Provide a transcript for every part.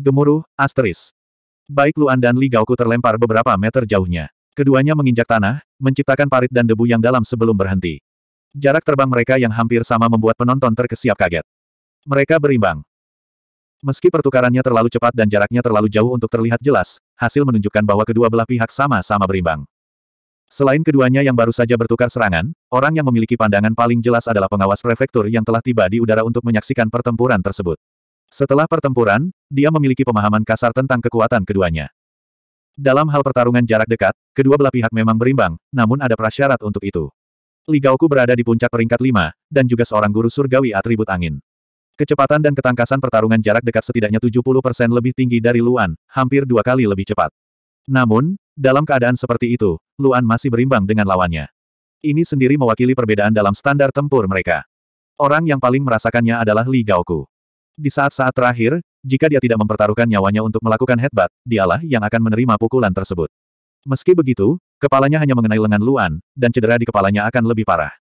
gemuruh, asteris. Baik Luan dan Li Gaoku terlempar beberapa meter jauhnya. Keduanya menginjak tanah, menciptakan parit dan debu yang dalam sebelum berhenti. Jarak terbang mereka yang hampir sama membuat penonton terkesiap kaget. Mereka berimbang. Meski pertukarannya terlalu cepat dan jaraknya terlalu jauh untuk terlihat jelas, hasil menunjukkan bahwa kedua belah pihak sama-sama berimbang. Selain keduanya yang baru saja bertukar serangan, orang yang memiliki pandangan paling jelas adalah pengawas prefektur yang telah tiba di udara untuk menyaksikan pertempuran tersebut. Setelah pertempuran, dia memiliki pemahaman kasar tentang kekuatan keduanya. Dalam hal pertarungan jarak dekat, kedua belah pihak memang berimbang, namun ada prasyarat untuk itu. Ligaoku berada di puncak peringkat lima, dan juga seorang guru surgawi atribut angin. Kecepatan dan ketangkasan pertarungan jarak dekat setidaknya 70% lebih tinggi dari Luan, hampir dua kali lebih cepat. Namun, dalam keadaan seperti itu, Luan masih berimbang dengan lawannya. Ini sendiri mewakili perbedaan dalam standar tempur mereka. Orang yang paling merasakannya adalah Li Gaoku. Di saat-saat terakhir, jika dia tidak mempertaruhkan nyawanya untuk melakukan headbutt, dialah yang akan menerima pukulan tersebut. Meski begitu, kepalanya hanya mengenai lengan Luan, dan cedera di kepalanya akan lebih parah.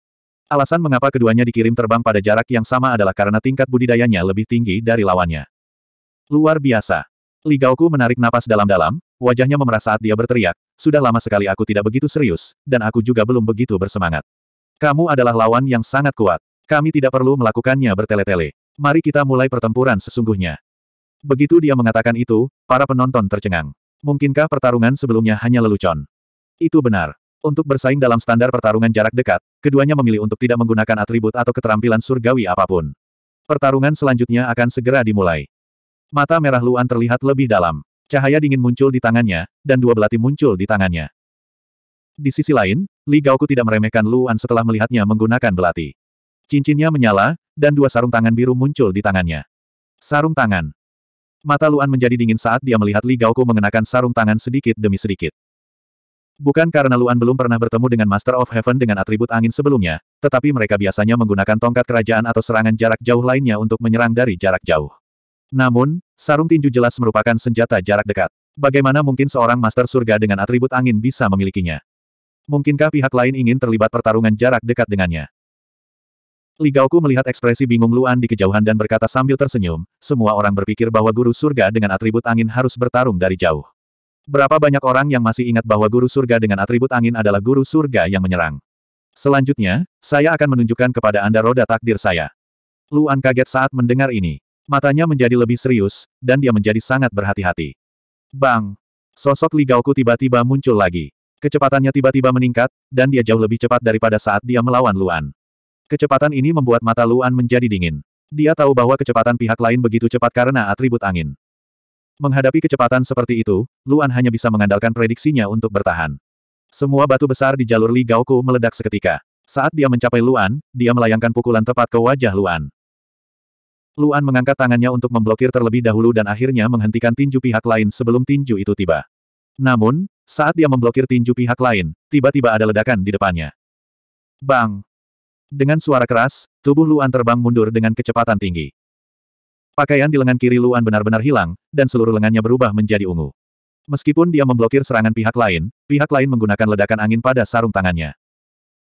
Alasan mengapa keduanya dikirim terbang pada jarak yang sama adalah karena tingkat budidayanya lebih tinggi dari lawannya. Luar biasa. Li Gaoku menarik napas dalam-dalam, wajahnya memerah saat dia berteriak, sudah lama sekali aku tidak begitu serius, dan aku juga belum begitu bersemangat. Kamu adalah lawan yang sangat kuat. Kami tidak perlu melakukannya bertele-tele. Mari kita mulai pertempuran sesungguhnya. Begitu dia mengatakan itu, para penonton tercengang. Mungkinkah pertarungan sebelumnya hanya lelucon? Itu benar. Untuk bersaing dalam standar pertarungan jarak dekat, keduanya memilih untuk tidak menggunakan atribut atau keterampilan surgawi apapun. Pertarungan selanjutnya akan segera dimulai. Mata merah Luan terlihat lebih dalam. Cahaya dingin muncul di tangannya, dan dua belati muncul di tangannya. Di sisi lain, Li Gaoku tidak meremehkan Luan setelah melihatnya menggunakan belati. Cincinnya menyala, dan dua sarung tangan biru muncul di tangannya. Sarung tangan. Mata Luan menjadi dingin saat dia melihat Li Gaoku mengenakan sarung tangan sedikit demi sedikit. Bukan karena Luan belum pernah bertemu dengan Master of Heaven dengan atribut angin sebelumnya, tetapi mereka biasanya menggunakan tongkat kerajaan atau serangan jarak jauh lainnya untuk menyerang dari jarak jauh. Namun, sarung tinju jelas merupakan senjata jarak dekat. Bagaimana mungkin seorang Master Surga dengan atribut angin bisa memilikinya? Mungkinkah pihak lain ingin terlibat pertarungan jarak dekat dengannya? Ligauku melihat ekspresi bingung Luan di kejauhan dan berkata sambil tersenyum, semua orang berpikir bahwa guru surga dengan atribut angin harus bertarung dari jauh. Berapa banyak orang yang masih ingat bahwa guru surga dengan atribut angin adalah guru surga yang menyerang. Selanjutnya, saya akan menunjukkan kepada Anda roda takdir saya. Luan kaget saat mendengar ini. Matanya menjadi lebih serius, dan dia menjadi sangat berhati-hati. Bang! Sosok Ligauku tiba-tiba muncul lagi. Kecepatannya tiba-tiba meningkat, dan dia jauh lebih cepat daripada saat dia melawan Luan. Kecepatan ini membuat mata Luan menjadi dingin. Dia tahu bahwa kecepatan pihak lain begitu cepat karena atribut angin. Menghadapi kecepatan seperti itu, Luan hanya bisa mengandalkan prediksinya untuk bertahan. Semua batu besar di jalur Li Gaoku meledak seketika. Saat dia mencapai Luan, dia melayangkan pukulan tepat ke wajah Luan. Luan mengangkat tangannya untuk memblokir terlebih dahulu dan akhirnya menghentikan tinju pihak lain sebelum tinju itu tiba. Namun, saat dia memblokir tinju pihak lain, tiba-tiba ada ledakan di depannya. Bang! Dengan suara keras, tubuh Luan terbang mundur dengan kecepatan tinggi. Pakaian di lengan kiri Luan benar-benar hilang, dan seluruh lengannya berubah menjadi ungu. Meskipun dia memblokir serangan pihak lain, pihak lain menggunakan ledakan angin pada sarung tangannya.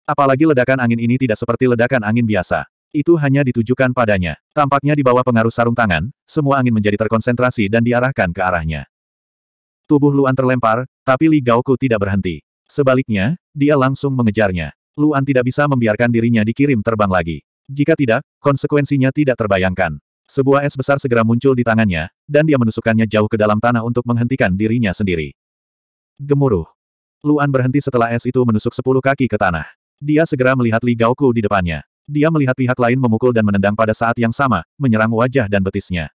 Apalagi ledakan angin ini tidak seperti ledakan angin biasa. Itu hanya ditujukan padanya. Tampaknya di bawah pengaruh sarung tangan, semua angin menjadi terkonsentrasi dan diarahkan ke arahnya. Tubuh Luan terlempar, tapi Li Gaoku tidak berhenti. Sebaliknya, dia langsung mengejarnya. Luan tidak bisa membiarkan dirinya dikirim terbang lagi. Jika tidak, konsekuensinya tidak terbayangkan. Sebuah es besar segera muncul di tangannya, dan dia menusukkannya jauh ke dalam tanah untuk menghentikan dirinya sendiri. Gemuruh. Luan berhenti setelah es itu menusuk sepuluh kaki ke tanah. Dia segera melihat Li Gaoku di depannya. Dia melihat pihak lain memukul dan menendang pada saat yang sama, menyerang wajah dan betisnya.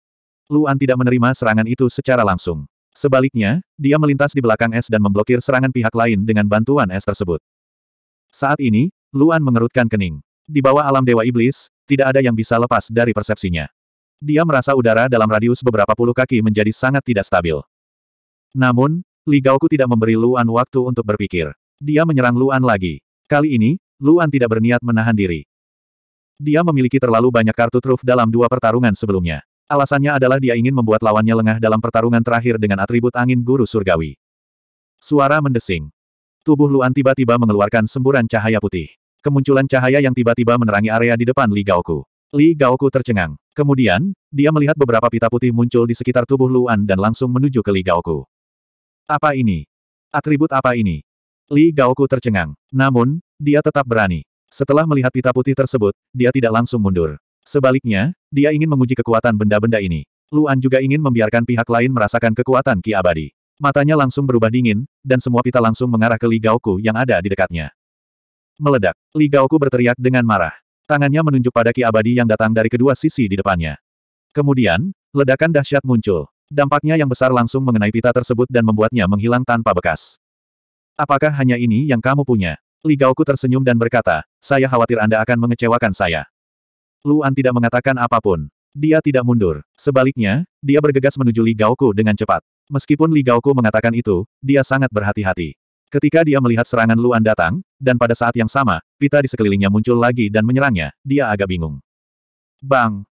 Luan tidak menerima serangan itu secara langsung. Sebaliknya, dia melintas di belakang es dan memblokir serangan pihak lain dengan bantuan es tersebut. Saat ini, Luan mengerutkan kening. Di bawah alam Dewa Iblis, tidak ada yang bisa lepas dari persepsinya. Dia merasa udara dalam radius beberapa puluh kaki menjadi sangat tidak stabil. Namun, Li Gaoku tidak memberi Luan waktu untuk berpikir. Dia menyerang Luan lagi. Kali ini, Luan tidak berniat menahan diri. Dia memiliki terlalu banyak kartu truf dalam dua pertarungan sebelumnya. Alasannya adalah dia ingin membuat lawannya lengah dalam pertarungan terakhir dengan atribut angin guru surgawi. Suara mendesing. Tubuh Luan tiba-tiba mengeluarkan semburan cahaya putih. Kemunculan cahaya yang tiba-tiba menerangi area di depan Li Gaoku. Li Gaoku tercengang. Kemudian, dia melihat beberapa pita putih muncul di sekitar tubuh Luan dan langsung menuju ke Li Gaoku. Apa ini? Atribut apa ini? Li Gaoku tercengang. Namun, dia tetap berani. Setelah melihat pita putih tersebut, dia tidak langsung mundur. Sebaliknya, dia ingin menguji kekuatan benda-benda ini. Luan juga ingin membiarkan pihak lain merasakan kekuatan Ki Abadi. Matanya langsung berubah dingin, dan semua pita langsung mengarah ke Li Gaoku yang ada di dekatnya. Meledak, Li Gaoku berteriak dengan marah. Tangannya menunjuk pada ki abadi yang datang dari kedua sisi di depannya. Kemudian, ledakan dahsyat muncul. Dampaknya yang besar langsung mengenai pita tersebut dan membuatnya menghilang tanpa bekas. Apakah hanya ini yang kamu punya? Li Gaoku tersenyum dan berkata, saya khawatir Anda akan mengecewakan saya. Luan tidak mengatakan apapun. Dia tidak mundur. Sebaliknya, dia bergegas menuju Li Gaoku dengan cepat. Meskipun Li Gaoku mengatakan itu, dia sangat berhati-hati. Ketika dia melihat serangan Luan datang, dan pada saat yang sama, pita di sekelilingnya muncul lagi dan menyerangnya, dia agak bingung. Bang!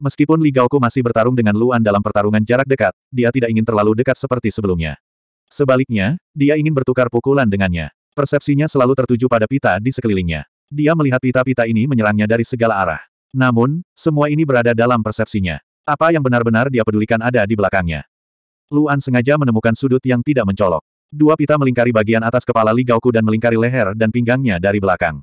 Meskipun Li Gaoku masih bertarung dengan Luan dalam pertarungan jarak dekat, dia tidak ingin terlalu dekat seperti sebelumnya. Sebaliknya, dia ingin bertukar pukulan dengannya. Persepsinya selalu tertuju pada pita di sekelilingnya. Dia melihat pita-pita ini menyerangnya dari segala arah. Namun, semua ini berada dalam persepsinya. Apa yang benar-benar dia pedulikan ada di belakangnya. Luan sengaja menemukan sudut yang tidak mencolok. Dua pita melingkari bagian atas kepala Li Gaoku dan melingkari leher dan pinggangnya dari belakang.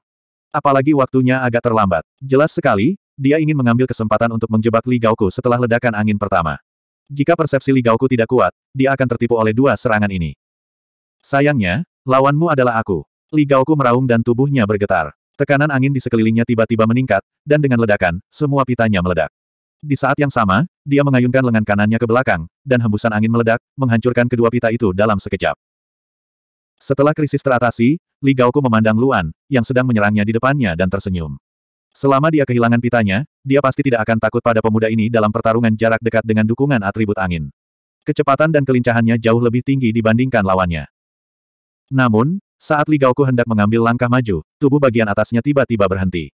Apalagi waktunya agak terlambat. Jelas sekali, dia ingin mengambil kesempatan untuk menjebak Li Gaoku setelah ledakan angin pertama. Jika persepsi Li Gaoku tidak kuat, dia akan tertipu oleh dua serangan ini. Sayangnya, lawanmu adalah aku. Li Gaoku meraung dan tubuhnya bergetar. Tekanan angin di sekelilingnya tiba-tiba meningkat, dan dengan ledakan, semua pitanya meledak. Di saat yang sama, dia mengayunkan lengan kanannya ke belakang, dan hembusan angin meledak, menghancurkan kedua pita itu dalam sekejap. Setelah krisis teratasi, Li Gaoku memandang Luan, yang sedang menyerangnya di depannya dan tersenyum. Selama dia kehilangan pitanya, dia pasti tidak akan takut pada pemuda ini dalam pertarungan jarak dekat dengan dukungan atribut angin. Kecepatan dan kelincahannya jauh lebih tinggi dibandingkan lawannya. Namun, saat Li Gaoku hendak mengambil langkah maju, tubuh bagian atasnya tiba-tiba berhenti.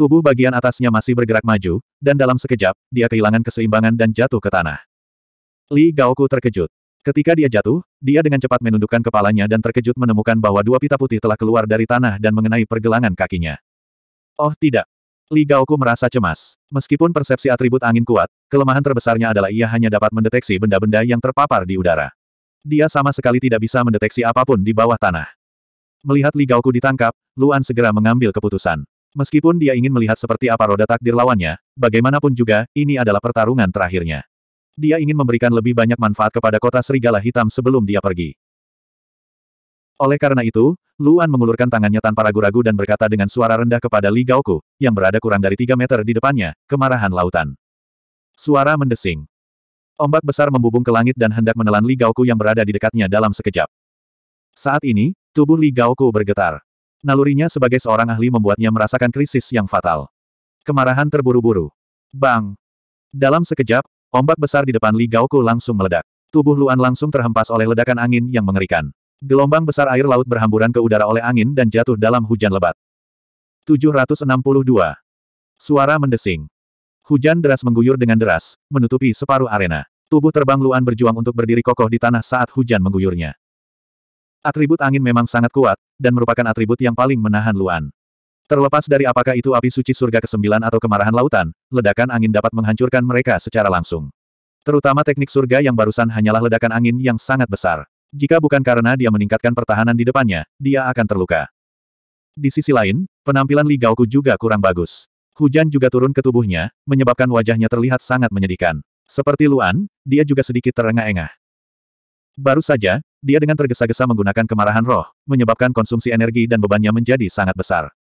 Tubuh bagian atasnya masih bergerak maju, dan dalam sekejap, dia kehilangan keseimbangan dan jatuh ke tanah. Li Gaoku terkejut. Ketika dia jatuh, dia dengan cepat menundukkan kepalanya dan terkejut menemukan bahwa dua pita putih telah keluar dari tanah dan mengenai pergelangan kakinya. Oh tidak. Li Gaoku merasa cemas. Meskipun persepsi atribut angin kuat, kelemahan terbesarnya adalah ia hanya dapat mendeteksi benda-benda yang terpapar di udara. Dia sama sekali tidak bisa mendeteksi apapun di bawah tanah. Melihat Li Gaoku ditangkap, Luan segera mengambil keputusan. Meskipun dia ingin melihat seperti apa roda takdir lawannya, bagaimanapun juga, ini adalah pertarungan terakhirnya. Dia ingin memberikan lebih banyak manfaat kepada kota serigala hitam sebelum dia pergi. Oleh karena itu, Luan mengulurkan tangannya tanpa ragu-ragu dan berkata dengan suara rendah kepada Li Gaoku, yang berada kurang dari 3 meter di depannya, kemarahan lautan. Suara mendesing. Ombak besar membubung ke langit dan hendak menelan Li Gaoku yang berada di dekatnya dalam sekejap. Saat ini, tubuh Li Gaoku bergetar. Nalurinya sebagai seorang ahli membuatnya merasakan krisis yang fatal. Kemarahan terburu-buru. Bang! Dalam sekejap, ombak besar di depan Li Gaoku langsung meledak. Tubuh Luan langsung terhempas oleh ledakan angin yang mengerikan. Gelombang besar air laut berhamburan ke udara oleh angin dan jatuh dalam hujan lebat. 762. Suara mendesing. Hujan deras mengguyur dengan deras, menutupi separuh arena. Tubuh terbang Luan berjuang untuk berdiri kokoh di tanah saat hujan mengguyurnya. Atribut angin memang sangat kuat, dan merupakan atribut yang paling menahan Luan. Terlepas dari apakah itu api suci surga ke-9 atau kemarahan lautan, ledakan angin dapat menghancurkan mereka secara langsung. Terutama teknik surga yang barusan hanyalah ledakan angin yang sangat besar. Jika bukan karena dia meningkatkan pertahanan di depannya, dia akan terluka. Di sisi lain, penampilan Li Gaoku juga kurang bagus. Hujan juga turun ke tubuhnya, menyebabkan wajahnya terlihat sangat menyedihkan. Seperti Luan, dia juga sedikit terengah-engah. Baru saja, dia dengan tergesa-gesa menggunakan kemarahan roh, menyebabkan konsumsi energi dan bebannya menjadi sangat besar.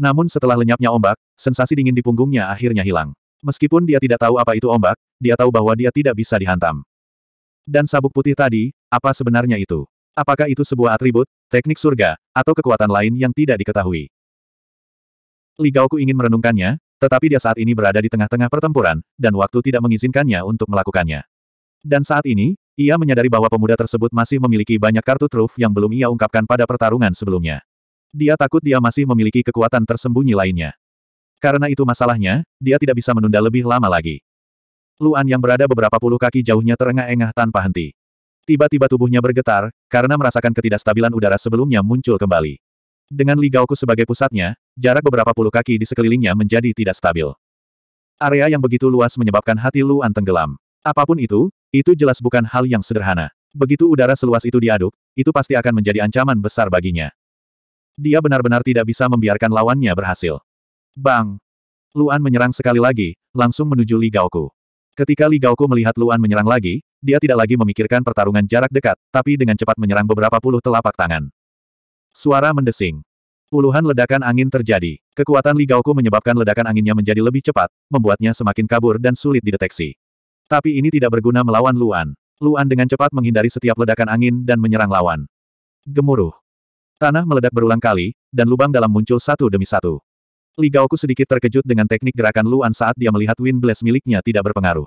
Namun setelah lenyapnya ombak, sensasi dingin di punggungnya akhirnya hilang. Meskipun dia tidak tahu apa itu ombak, dia tahu bahwa dia tidak bisa dihantam. Dan sabuk putih tadi, apa sebenarnya itu? Apakah itu sebuah atribut, teknik surga, atau kekuatan lain yang tidak diketahui? Ligauku ingin merenungkannya, tetapi dia saat ini berada di tengah-tengah pertempuran, dan waktu tidak mengizinkannya untuk melakukannya. Dan saat ini, ia menyadari bahwa pemuda tersebut masih memiliki banyak kartu truf yang belum ia ungkapkan pada pertarungan sebelumnya. Dia takut dia masih memiliki kekuatan tersembunyi lainnya. Karena itu masalahnya, dia tidak bisa menunda lebih lama lagi. Luan yang berada beberapa puluh kaki jauhnya terengah-engah tanpa henti. Tiba-tiba tubuhnya bergetar, karena merasakan ketidakstabilan udara sebelumnya muncul kembali. Dengan Ligaoku sebagai pusatnya, jarak beberapa puluh kaki di sekelilingnya menjadi tidak stabil. Area yang begitu luas menyebabkan hati Luan tenggelam. Apapun itu, itu jelas bukan hal yang sederhana. Begitu udara seluas itu diaduk, itu pasti akan menjadi ancaman besar baginya. Dia benar-benar tidak bisa membiarkan lawannya berhasil. Bang! Luan menyerang sekali lagi, langsung menuju Li Gaoku. Ketika Li Gaoku melihat Luan menyerang lagi, dia tidak lagi memikirkan pertarungan jarak dekat, tapi dengan cepat menyerang beberapa puluh telapak tangan. Suara mendesing. Puluhan ledakan angin terjadi. Kekuatan Li Gaoku menyebabkan ledakan anginnya menjadi lebih cepat, membuatnya semakin kabur dan sulit dideteksi. Tapi ini tidak berguna melawan Luan. Luan dengan cepat menghindari setiap ledakan angin dan menyerang lawan. Gemuruh. Tanah meledak berulang kali, dan lubang dalam muncul satu demi satu. Gaoku sedikit terkejut dengan teknik gerakan Luan saat dia melihat Wind Blast miliknya tidak berpengaruh.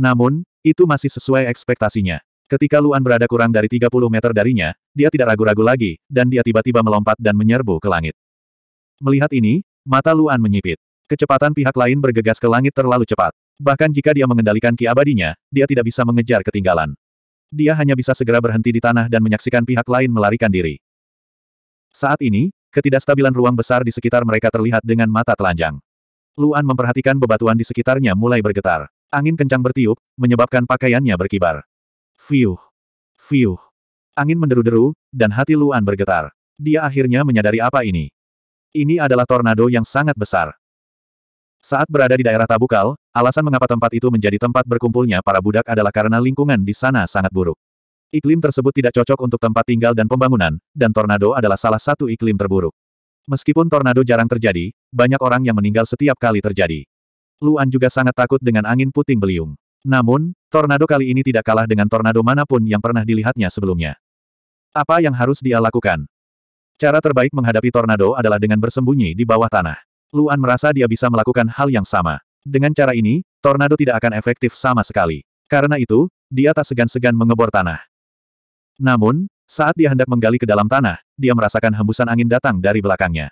Namun, itu masih sesuai ekspektasinya. Ketika Luan berada kurang dari 30 meter darinya, dia tidak ragu-ragu lagi, dan dia tiba-tiba melompat dan menyerbu ke langit. Melihat ini, mata Luan menyipit. Kecepatan pihak lain bergegas ke langit terlalu cepat. Bahkan jika dia mengendalikan ki abadinya, dia tidak bisa mengejar ketinggalan. Dia hanya bisa segera berhenti di tanah dan menyaksikan pihak lain melarikan diri. Saat ini, ketidakstabilan ruang besar di sekitar mereka terlihat dengan mata telanjang. Luan memperhatikan bebatuan di sekitarnya mulai bergetar. Angin kencang bertiup, menyebabkan pakaiannya berkibar. Fiuh! Fiuh! Angin menderu-deru, dan hati Luan bergetar. Dia akhirnya menyadari apa ini. Ini adalah tornado yang sangat besar. Saat berada di daerah Tabukal, alasan mengapa tempat itu menjadi tempat berkumpulnya para budak adalah karena lingkungan di sana sangat buruk. Iklim tersebut tidak cocok untuk tempat tinggal dan pembangunan, dan tornado adalah salah satu iklim terburuk. Meskipun tornado jarang terjadi, banyak orang yang meninggal setiap kali terjadi. Luan juga sangat takut dengan angin puting beliung. Namun, tornado kali ini tidak kalah dengan tornado manapun yang pernah dilihatnya sebelumnya. Apa yang harus dia lakukan? Cara terbaik menghadapi tornado adalah dengan bersembunyi di bawah tanah. Luan merasa dia bisa melakukan hal yang sama. Dengan cara ini, tornado tidak akan efektif sama sekali. Karena itu, dia tak segan-segan mengebor tanah. Namun, saat dia hendak menggali ke dalam tanah, dia merasakan hembusan angin datang dari belakangnya.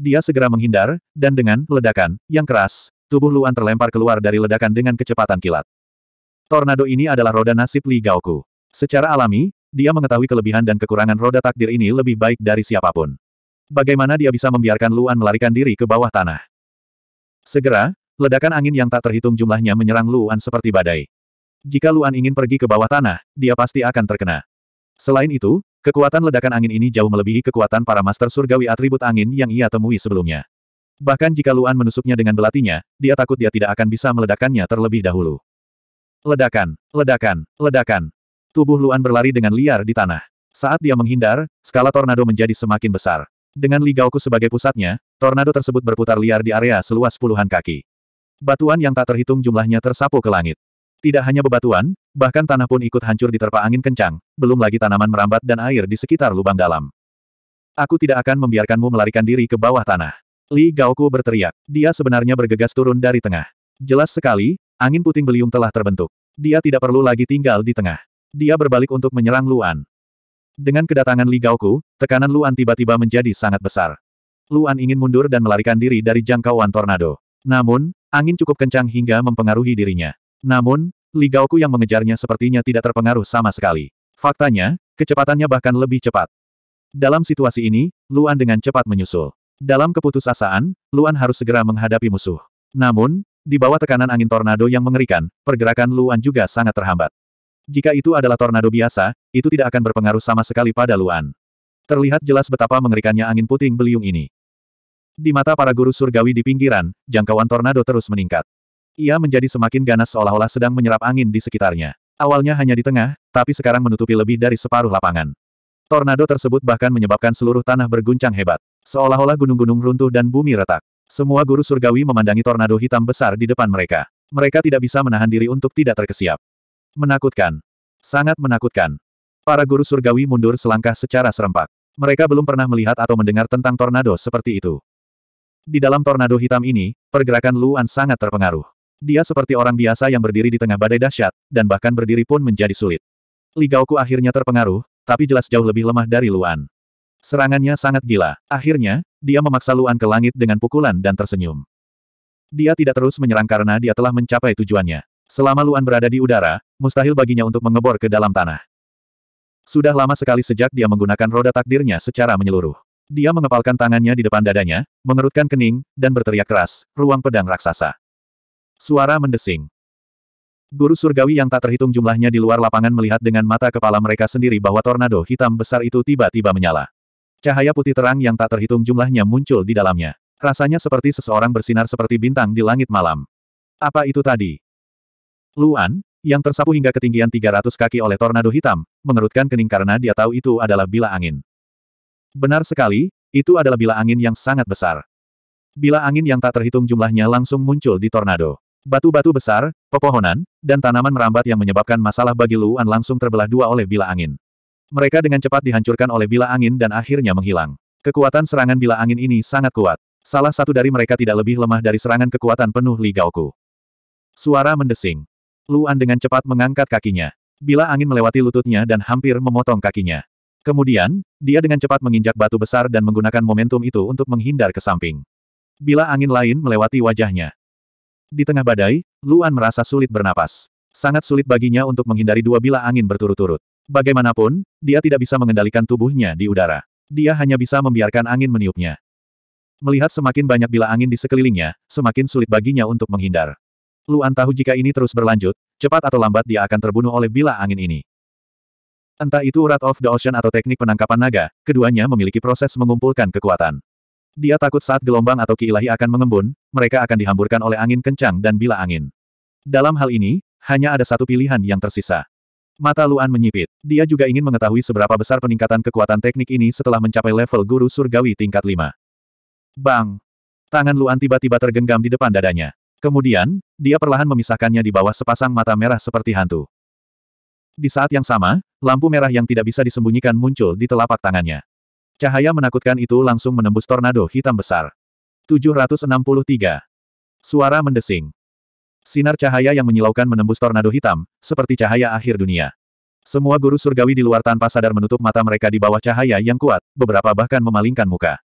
Dia segera menghindar, dan dengan ledakan yang keras, tubuh Luan terlempar keluar dari ledakan dengan kecepatan kilat. Tornado ini adalah roda nasib Li Gaoku. Secara alami, dia mengetahui kelebihan dan kekurangan roda takdir ini lebih baik dari siapapun. Bagaimana dia bisa membiarkan Luan melarikan diri ke bawah tanah? Segera, ledakan angin yang tak terhitung jumlahnya menyerang Luan seperti badai. Jika Luan ingin pergi ke bawah tanah, dia pasti akan terkena. Selain itu, kekuatan ledakan angin ini jauh melebihi kekuatan para master surgawi atribut angin yang ia temui sebelumnya. Bahkan jika Luan menusuknya dengan belatinya, dia takut dia tidak akan bisa meledakannya terlebih dahulu. Ledakan, ledakan, ledakan. Tubuh Luan berlari dengan liar di tanah. Saat dia menghindar, skala tornado menjadi semakin besar. Dengan Li Ligauku sebagai pusatnya, tornado tersebut berputar liar di area seluas puluhan kaki. Batuan yang tak terhitung jumlahnya tersapu ke langit. Tidak hanya bebatuan, bahkan tanah pun ikut hancur diterpa angin kencang, belum lagi tanaman merambat dan air di sekitar lubang dalam. Aku tidak akan membiarkanmu melarikan diri ke bawah tanah. Li Gaoku berteriak. Dia sebenarnya bergegas turun dari tengah. Jelas sekali, angin puting beliung telah terbentuk. Dia tidak perlu lagi tinggal di tengah. Dia berbalik untuk menyerang Luan. Dengan kedatangan Li Gaoku, tekanan Luan tiba-tiba menjadi sangat besar. Luan ingin mundur dan melarikan diri dari jangkauan tornado. Namun, angin cukup kencang hingga mempengaruhi dirinya. Namun, Li Gaoku yang mengejarnya sepertinya tidak terpengaruh sama sekali. Faktanya, kecepatannya bahkan lebih cepat. Dalam situasi ini, Luan dengan cepat menyusul. Dalam keputusasaan, Luan harus segera menghadapi musuh. Namun, di bawah tekanan angin tornado yang mengerikan, pergerakan Luan juga sangat terhambat. Jika itu adalah tornado biasa, itu tidak akan berpengaruh sama sekali pada Luan. Terlihat jelas betapa mengerikannya angin puting beliung ini. Di mata para guru surgawi di pinggiran, jangkauan tornado terus meningkat. Ia menjadi semakin ganas seolah-olah sedang menyerap angin di sekitarnya. Awalnya hanya di tengah, tapi sekarang menutupi lebih dari separuh lapangan. Tornado tersebut bahkan menyebabkan seluruh tanah berguncang hebat. Seolah-olah gunung-gunung runtuh dan bumi retak. Semua guru surgawi memandangi tornado hitam besar di depan mereka. Mereka tidak bisa menahan diri untuk tidak terkesiap. Menakutkan. Sangat menakutkan. Para guru surgawi mundur selangkah secara serempak. Mereka belum pernah melihat atau mendengar tentang tornado seperti itu. Di dalam tornado hitam ini, pergerakan Luan sangat terpengaruh. Dia seperti orang biasa yang berdiri di tengah badai dahsyat, dan bahkan berdiri pun menjadi sulit. Ligaoku akhirnya terpengaruh, tapi jelas jauh lebih lemah dari Luan. Serangannya sangat gila. Akhirnya, dia memaksa Luan ke langit dengan pukulan dan tersenyum. Dia tidak terus menyerang karena dia telah mencapai tujuannya. Selama Luan berada di udara, mustahil baginya untuk mengebor ke dalam tanah. Sudah lama sekali sejak dia menggunakan roda takdirnya secara menyeluruh. Dia mengepalkan tangannya di depan dadanya, mengerutkan kening, dan berteriak keras, ruang pedang raksasa. Suara mendesing. Guru surgawi yang tak terhitung jumlahnya di luar lapangan melihat dengan mata kepala mereka sendiri bahwa tornado hitam besar itu tiba-tiba menyala. Cahaya putih terang yang tak terhitung jumlahnya muncul di dalamnya. Rasanya seperti seseorang bersinar seperti bintang di langit malam. Apa itu tadi? Luan, yang tersapu hingga ketinggian 300 kaki oleh tornado hitam, mengerutkan kening karena dia tahu itu adalah bila angin. Benar sekali, itu adalah bila angin yang sangat besar. Bila angin yang tak terhitung jumlahnya langsung muncul di tornado. Batu-batu besar, pepohonan, dan tanaman merambat yang menyebabkan masalah bagi Luan langsung terbelah dua oleh bila angin. Mereka dengan cepat dihancurkan oleh bila angin dan akhirnya menghilang. Kekuatan serangan bila angin ini sangat kuat. Salah satu dari mereka tidak lebih lemah dari serangan kekuatan penuh Li Gaoku. Suara mendesing. Luan dengan cepat mengangkat kakinya. Bila angin melewati lututnya dan hampir memotong kakinya. Kemudian, dia dengan cepat menginjak batu besar dan menggunakan momentum itu untuk menghindar ke samping. Bila angin lain melewati wajahnya. Di tengah badai, Luan merasa sulit bernapas. Sangat sulit baginya untuk menghindari dua bila angin berturut-turut. Bagaimanapun, dia tidak bisa mengendalikan tubuhnya di udara. Dia hanya bisa membiarkan angin meniupnya. Melihat semakin banyak bila angin di sekelilingnya, semakin sulit baginya untuk menghindar. Luan tahu jika ini terus berlanjut, cepat atau lambat dia akan terbunuh oleh bila angin ini. Entah itu urat of the Ocean atau teknik penangkapan naga, keduanya memiliki proses mengumpulkan kekuatan. Dia takut saat gelombang atau kiilahi akan mengembun, mereka akan dihamburkan oleh angin kencang dan bila angin. Dalam hal ini, hanya ada satu pilihan yang tersisa. Mata Luan menyipit. Dia juga ingin mengetahui seberapa besar peningkatan kekuatan teknik ini setelah mencapai level guru surgawi tingkat 5. Bang! Tangan Luan tiba-tiba tergenggam di depan dadanya. Kemudian, dia perlahan memisahkannya di bawah sepasang mata merah seperti hantu. Di saat yang sama, lampu merah yang tidak bisa disembunyikan muncul di telapak tangannya. Cahaya menakutkan itu langsung menembus tornado hitam besar. 763. Suara mendesing. Sinar cahaya yang menyilaukan menembus tornado hitam, seperti cahaya akhir dunia. Semua guru surgawi di luar tanpa sadar menutup mata mereka di bawah cahaya yang kuat, beberapa bahkan memalingkan muka.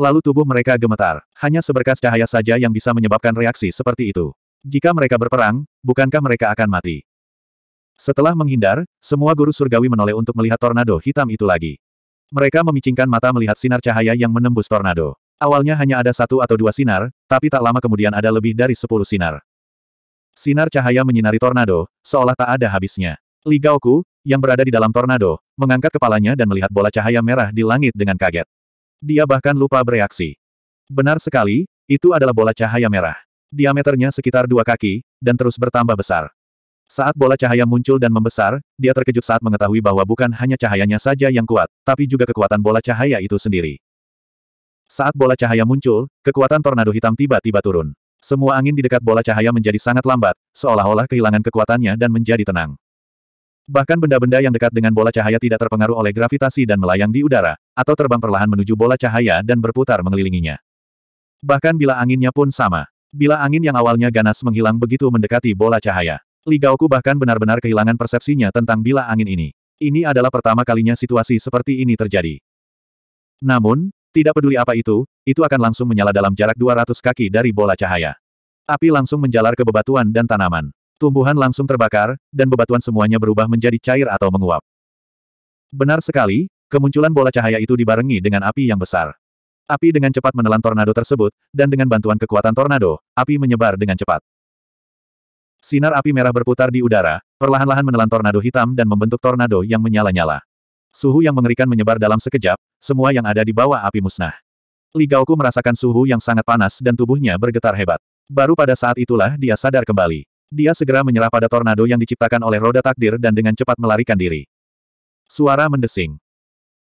Lalu tubuh mereka gemetar. Hanya seberkas cahaya saja yang bisa menyebabkan reaksi seperti itu. Jika mereka berperang, bukankah mereka akan mati? Setelah menghindar, semua guru surgawi menoleh untuk melihat tornado hitam itu lagi. Mereka memicingkan mata melihat sinar cahaya yang menembus tornado. Awalnya hanya ada satu atau dua sinar, tapi tak lama kemudian ada lebih dari sepuluh sinar. Sinar cahaya menyinari tornado, seolah tak ada habisnya. Gaoku, yang berada di dalam tornado, mengangkat kepalanya dan melihat bola cahaya merah di langit dengan kaget. Dia bahkan lupa bereaksi. Benar sekali, itu adalah bola cahaya merah. Diameternya sekitar dua kaki, dan terus bertambah besar. Saat bola cahaya muncul dan membesar, dia terkejut saat mengetahui bahwa bukan hanya cahayanya saja yang kuat, tapi juga kekuatan bola cahaya itu sendiri. Saat bola cahaya muncul, kekuatan tornado hitam tiba-tiba turun. Semua angin di dekat bola cahaya menjadi sangat lambat, seolah-olah kehilangan kekuatannya dan menjadi tenang. Bahkan benda-benda yang dekat dengan bola cahaya tidak terpengaruh oleh gravitasi dan melayang di udara, atau terbang perlahan menuju bola cahaya dan berputar mengelilinginya. Bahkan bila anginnya pun sama. Bila angin yang awalnya ganas menghilang begitu mendekati bola cahaya. Gaoku bahkan benar-benar kehilangan persepsinya tentang bila angin ini. Ini adalah pertama kalinya situasi seperti ini terjadi. Namun, tidak peduli apa itu, itu akan langsung menyala dalam jarak 200 kaki dari bola cahaya. Api langsung menjalar ke bebatuan dan tanaman. Tumbuhan langsung terbakar, dan bebatuan semuanya berubah menjadi cair atau menguap. Benar sekali, kemunculan bola cahaya itu dibarengi dengan api yang besar. Api dengan cepat menelan tornado tersebut, dan dengan bantuan kekuatan tornado, api menyebar dengan cepat. Sinar api merah berputar di udara, perlahan-lahan menelan tornado hitam dan membentuk tornado yang menyala-nyala. Suhu yang mengerikan menyebar dalam sekejap, semua yang ada di bawah api musnah. Ligauku merasakan suhu yang sangat panas dan tubuhnya bergetar hebat. Baru pada saat itulah dia sadar kembali. Dia segera menyerah pada tornado yang diciptakan oleh roda takdir dan dengan cepat melarikan diri. Suara mendesing.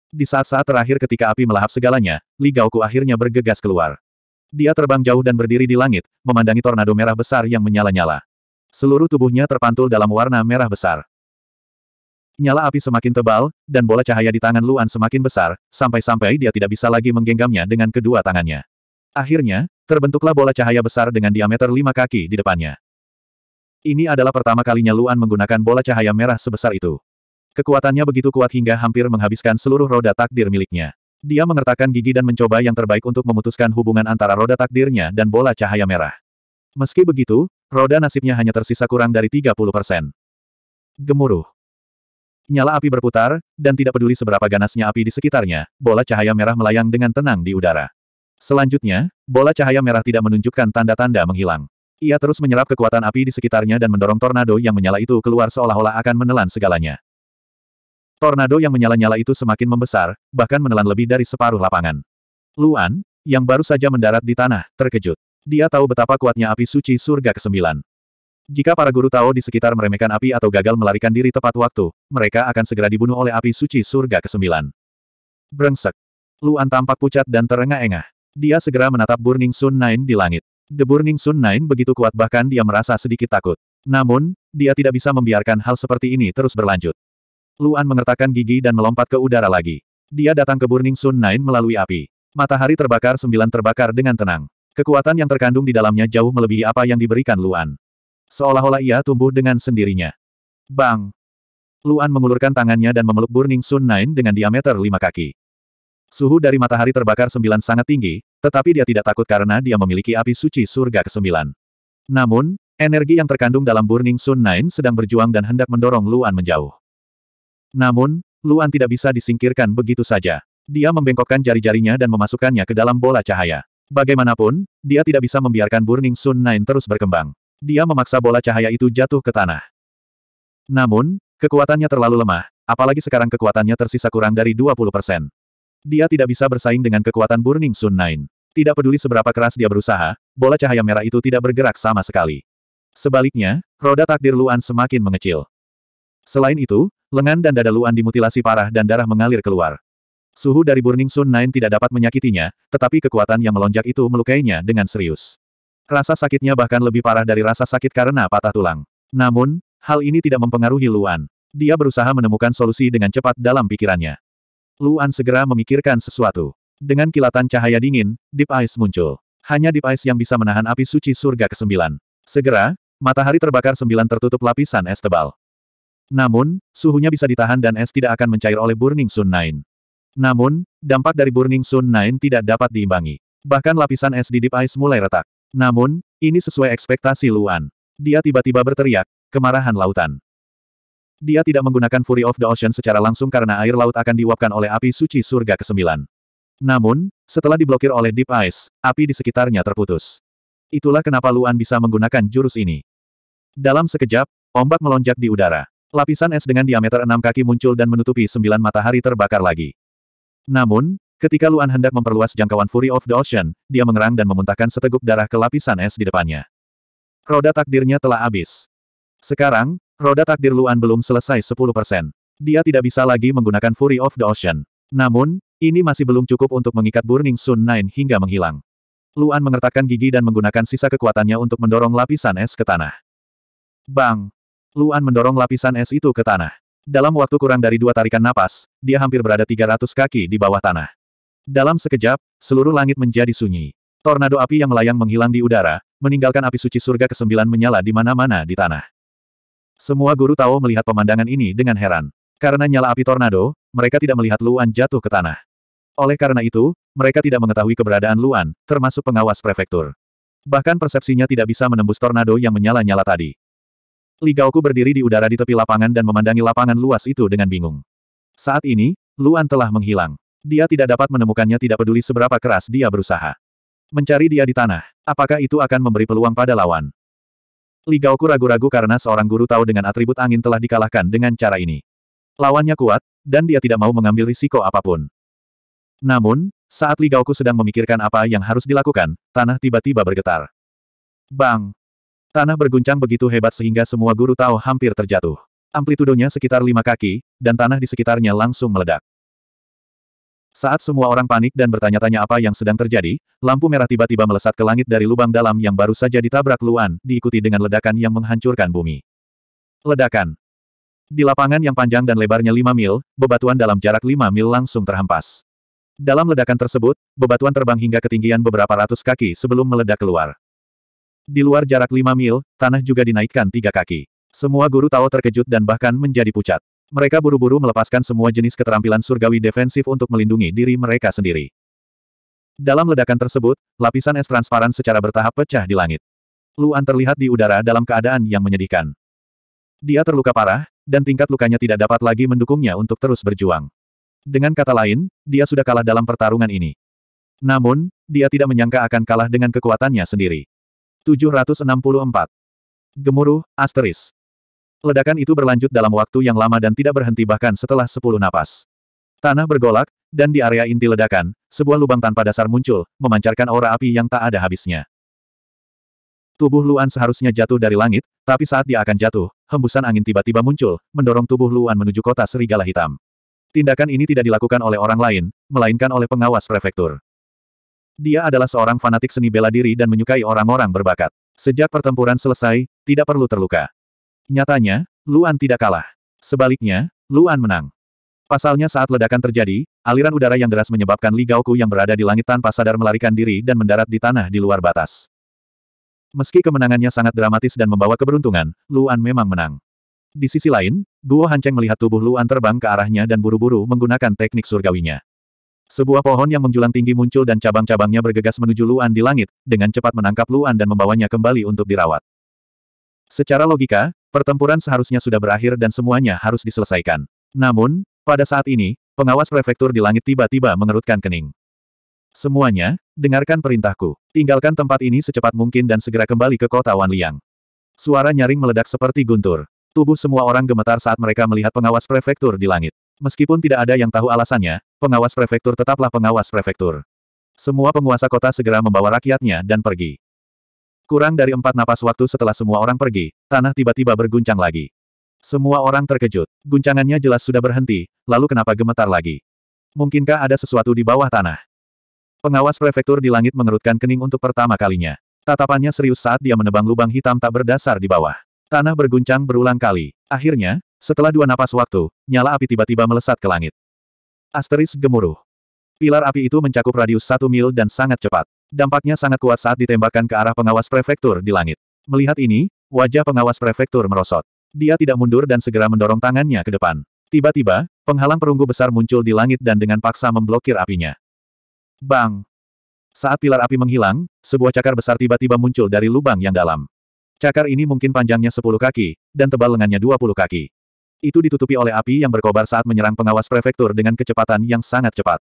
Di saat-saat terakhir ketika api melahap segalanya, Li Gaoku akhirnya bergegas keluar. Dia terbang jauh dan berdiri di langit, memandangi tornado merah besar yang menyala-nyala. Seluruh tubuhnya terpantul dalam warna merah besar. Nyala api semakin tebal, dan bola cahaya di tangan Luan semakin besar, sampai-sampai dia tidak bisa lagi menggenggamnya dengan kedua tangannya. Akhirnya, terbentuklah bola cahaya besar dengan diameter lima kaki di depannya. Ini adalah pertama kalinya Luan menggunakan bola cahaya merah sebesar itu. Kekuatannya begitu kuat hingga hampir menghabiskan seluruh roda takdir miliknya. Dia mengertakkan gigi dan mencoba yang terbaik untuk memutuskan hubungan antara roda takdirnya dan bola cahaya merah. Meski begitu, roda nasibnya hanya tersisa kurang dari 30 persen. Gemuruh. Nyala api berputar, dan tidak peduli seberapa ganasnya api di sekitarnya, bola cahaya merah melayang dengan tenang di udara. Selanjutnya, bola cahaya merah tidak menunjukkan tanda-tanda menghilang. Ia terus menyerap kekuatan api di sekitarnya dan mendorong tornado yang menyala itu keluar seolah-olah akan menelan segalanya. Tornado yang menyala-nyala itu semakin membesar, bahkan menelan lebih dari separuh lapangan. Luan, yang baru saja mendarat di tanah, terkejut. Dia tahu betapa kuatnya api suci surga ke-9. Jika para guru Tao di sekitar meremehkan api atau gagal melarikan diri tepat waktu, mereka akan segera dibunuh oleh api suci surga ke-9. Brengsek. Luan tampak pucat dan terengah-engah. Dia segera menatap Burning Sun Nine di langit. The Burning Sun Nine begitu kuat bahkan dia merasa sedikit takut. Namun, dia tidak bisa membiarkan hal seperti ini terus berlanjut. Luan mengertakkan gigi dan melompat ke udara lagi. Dia datang ke Burning Sun Nine melalui api. Matahari terbakar sembilan terbakar dengan tenang. Kekuatan yang terkandung di dalamnya jauh melebihi apa yang diberikan Luan. Seolah-olah ia tumbuh dengan sendirinya. Bang! Luan mengulurkan tangannya dan memeluk Burning Sun Nine dengan diameter lima kaki. Suhu dari matahari terbakar sembilan sangat tinggi, tetapi dia tidak takut karena dia memiliki api suci surga ke-9. Namun, energi yang terkandung dalam Burning Sun Nine sedang berjuang dan hendak mendorong Luan menjauh. Namun, Luan tidak bisa disingkirkan begitu saja. Dia membengkokkan jari-jarinya dan memasukkannya ke dalam bola cahaya. Bagaimanapun, dia tidak bisa membiarkan Burning Sun Nine terus berkembang. Dia memaksa bola cahaya itu jatuh ke tanah. Namun, kekuatannya terlalu lemah, apalagi sekarang kekuatannya tersisa kurang dari 20%. Dia tidak bisa bersaing dengan kekuatan Burning Sun Nine. Tidak peduli seberapa keras dia berusaha, bola cahaya merah itu tidak bergerak sama sekali. Sebaliknya, roda takdir Luan semakin mengecil. Selain itu, lengan dan dada Luan dimutilasi parah dan darah mengalir keluar. Suhu dari Burning Sun Nine tidak dapat menyakitinya, tetapi kekuatan yang melonjak itu melukainya dengan serius. Rasa sakitnya bahkan lebih parah dari rasa sakit karena patah tulang. Namun, hal ini tidak mempengaruhi Luan. Dia berusaha menemukan solusi dengan cepat dalam pikirannya. Luan segera memikirkan sesuatu. Dengan kilatan cahaya dingin, Deep Ice muncul. Hanya Deep Ice yang bisa menahan api suci surga ke-9. Segera, matahari terbakar sembilan tertutup lapisan es tebal. Namun, suhunya bisa ditahan dan es tidak akan mencair oleh Burning Sun Nine. Namun, dampak dari Burning Sun Nine tidak dapat diimbangi. Bahkan lapisan es di Deep Ice mulai retak. Namun, ini sesuai ekspektasi Luan. Dia tiba-tiba berteriak, kemarahan lautan. Dia tidak menggunakan Fury of the Ocean secara langsung karena air laut akan diuapkan oleh api suci surga ke-9. Namun, setelah diblokir oleh Deep Ice, api di sekitarnya terputus. Itulah kenapa Luan bisa menggunakan jurus ini. Dalam sekejap, ombak melonjak di udara. Lapisan es dengan diameter enam kaki muncul dan menutupi sembilan matahari terbakar lagi. Namun, ketika Luan hendak memperluas jangkauan Fury of the Ocean, dia mengerang dan memuntahkan seteguk darah ke lapisan es di depannya. Roda takdirnya telah habis. Sekarang, Roda takdir Luan belum selesai 10%. Dia tidak bisa lagi menggunakan Fury of the Ocean. Namun, ini masih belum cukup untuk mengikat Burning Sun Nine hingga menghilang. Luan mengertakkan gigi dan menggunakan sisa kekuatannya untuk mendorong lapisan es ke tanah. Bang! Luan mendorong lapisan es itu ke tanah. Dalam waktu kurang dari dua tarikan napas, dia hampir berada 300 kaki di bawah tanah. Dalam sekejap, seluruh langit menjadi sunyi. Tornado api yang melayang menghilang di udara, meninggalkan api suci surga ke-9 menyala di mana-mana di tanah. Semua guru Tao melihat pemandangan ini dengan heran. Karena nyala api tornado, mereka tidak melihat Luan jatuh ke tanah. Oleh karena itu, mereka tidak mengetahui keberadaan Luan, termasuk pengawas prefektur. Bahkan persepsinya tidak bisa menembus tornado yang menyala-nyala tadi. Li Ligaoku berdiri di udara di tepi lapangan dan memandangi lapangan luas itu dengan bingung. Saat ini, Luan telah menghilang. Dia tidak dapat menemukannya tidak peduli seberapa keras dia berusaha. Mencari dia di tanah, apakah itu akan memberi peluang pada lawan? Li Gaoku ragu-ragu karena seorang guru tahu dengan atribut angin telah dikalahkan dengan cara ini. Lawannya kuat, dan dia tidak mau mengambil risiko apapun. Namun, saat Li Gaoku sedang memikirkan apa yang harus dilakukan, tanah tiba-tiba bergetar. Bang! Tanah berguncang begitu hebat sehingga semua guru tahu hampir terjatuh. Amplitudonya sekitar lima kaki, dan tanah di sekitarnya langsung meledak. Saat semua orang panik dan bertanya-tanya apa yang sedang terjadi, lampu merah tiba-tiba melesat ke langit dari lubang dalam yang baru saja ditabrak Luan, diikuti dengan ledakan yang menghancurkan bumi. Ledakan. Di lapangan yang panjang dan lebarnya 5 mil, bebatuan dalam jarak 5 mil langsung terhempas. Dalam ledakan tersebut, bebatuan terbang hingga ketinggian beberapa ratus kaki sebelum meledak keluar. Di luar jarak 5 mil, tanah juga dinaikkan tiga kaki. Semua guru tahu terkejut dan bahkan menjadi pucat. Mereka buru-buru melepaskan semua jenis keterampilan surgawi defensif untuk melindungi diri mereka sendiri. Dalam ledakan tersebut, lapisan es transparan secara bertahap pecah di langit. Luan terlihat di udara dalam keadaan yang menyedihkan. Dia terluka parah, dan tingkat lukanya tidak dapat lagi mendukungnya untuk terus berjuang. Dengan kata lain, dia sudah kalah dalam pertarungan ini. Namun, dia tidak menyangka akan kalah dengan kekuatannya sendiri. 764. Gemuruh, asteris. Ledakan itu berlanjut dalam waktu yang lama dan tidak berhenti bahkan setelah sepuluh napas. Tanah bergolak, dan di area inti ledakan, sebuah lubang tanpa dasar muncul, memancarkan aura api yang tak ada habisnya. Tubuh Luan seharusnya jatuh dari langit, tapi saat dia akan jatuh, hembusan angin tiba-tiba muncul, mendorong tubuh Luan menuju kota serigala hitam. Tindakan ini tidak dilakukan oleh orang lain, melainkan oleh pengawas prefektur. Dia adalah seorang fanatik seni bela diri dan menyukai orang-orang berbakat. Sejak pertempuran selesai, tidak perlu terluka. Nyatanya, Luan tidak kalah. Sebaliknya, Luan menang. Pasalnya saat ledakan terjadi, aliran udara yang deras menyebabkan Li Gaoku yang berada di langit tanpa sadar melarikan diri dan mendarat di tanah di luar batas. Meski kemenangannya sangat dramatis dan membawa keberuntungan, Luan memang menang. Di sisi lain, Guo Hanceng melihat tubuh Luan terbang ke arahnya dan buru-buru menggunakan teknik surgawinya. Sebuah pohon yang menjulang tinggi muncul dan cabang-cabangnya bergegas menuju Luan di langit, dengan cepat menangkap Luan dan membawanya kembali untuk dirawat. Secara logika, pertempuran seharusnya sudah berakhir dan semuanya harus diselesaikan. Namun, pada saat ini, pengawas prefektur di langit tiba-tiba mengerutkan kening. Semuanya, dengarkan perintahku. Tinggalkan tempat ini secepat mungkin dan segera kembali ke kota Wanliang. Suara nyaring meledak seperti guntur. Tubuh semua orang gemetar saat mereka melihat pengawas prefektur di langit. Meskipun tidak ada yang tahu alasannya, pengawas prefektur tetaplah pengawas prefektur. Semua penguasa kota segera membawa rakyatnya dan pergi. Kurang dari empat napas waktu setelah semua orang pergi, tanah tiba-tiba berguncang lagi. Semua orang terkejut. Guncangannya jelas sudah berhenti, lalu kenapa gemetar lagi? Mungkinkah ada sesuatu di bawah tanah? Pengawas prefektur di langit mengerutkan kening untuk pertama kalinya. Tatapannya serius saat dia menebang lubang hitam tak berdasar di bawah. Tanah berguncang berulang kali. Akhirnya, setelah dua napas waktu, nyala api tiba-tiba melesat ke langit. Asteris gemuruh. Pilar api itu mencakup radius satu mil dan sangat cepat. Dampaknya sangat kuat saat ditembakkan ke arah pengawas prefektur di langit. Melihat ini, wajah pengawas prefektur merosot. Dia tidak mundur dan segera mendorong tangannya ke depan. Tiba-tiba, penghalang perunggu besar muncul di langit dan dengan paksa memblokir apinya. Bang! Saat pilar api menghilang, sebuah cakar besar tiba-tiba muncul dari lubang yang dalam. Cakar ini mungkin panjangnya 10 kaki, dan tebal lengannya 20 kaki. Itu ditutupi oleh api yang berkobar saat menyerang pengawas prefektur dengan kecepatan yang sangat cepat.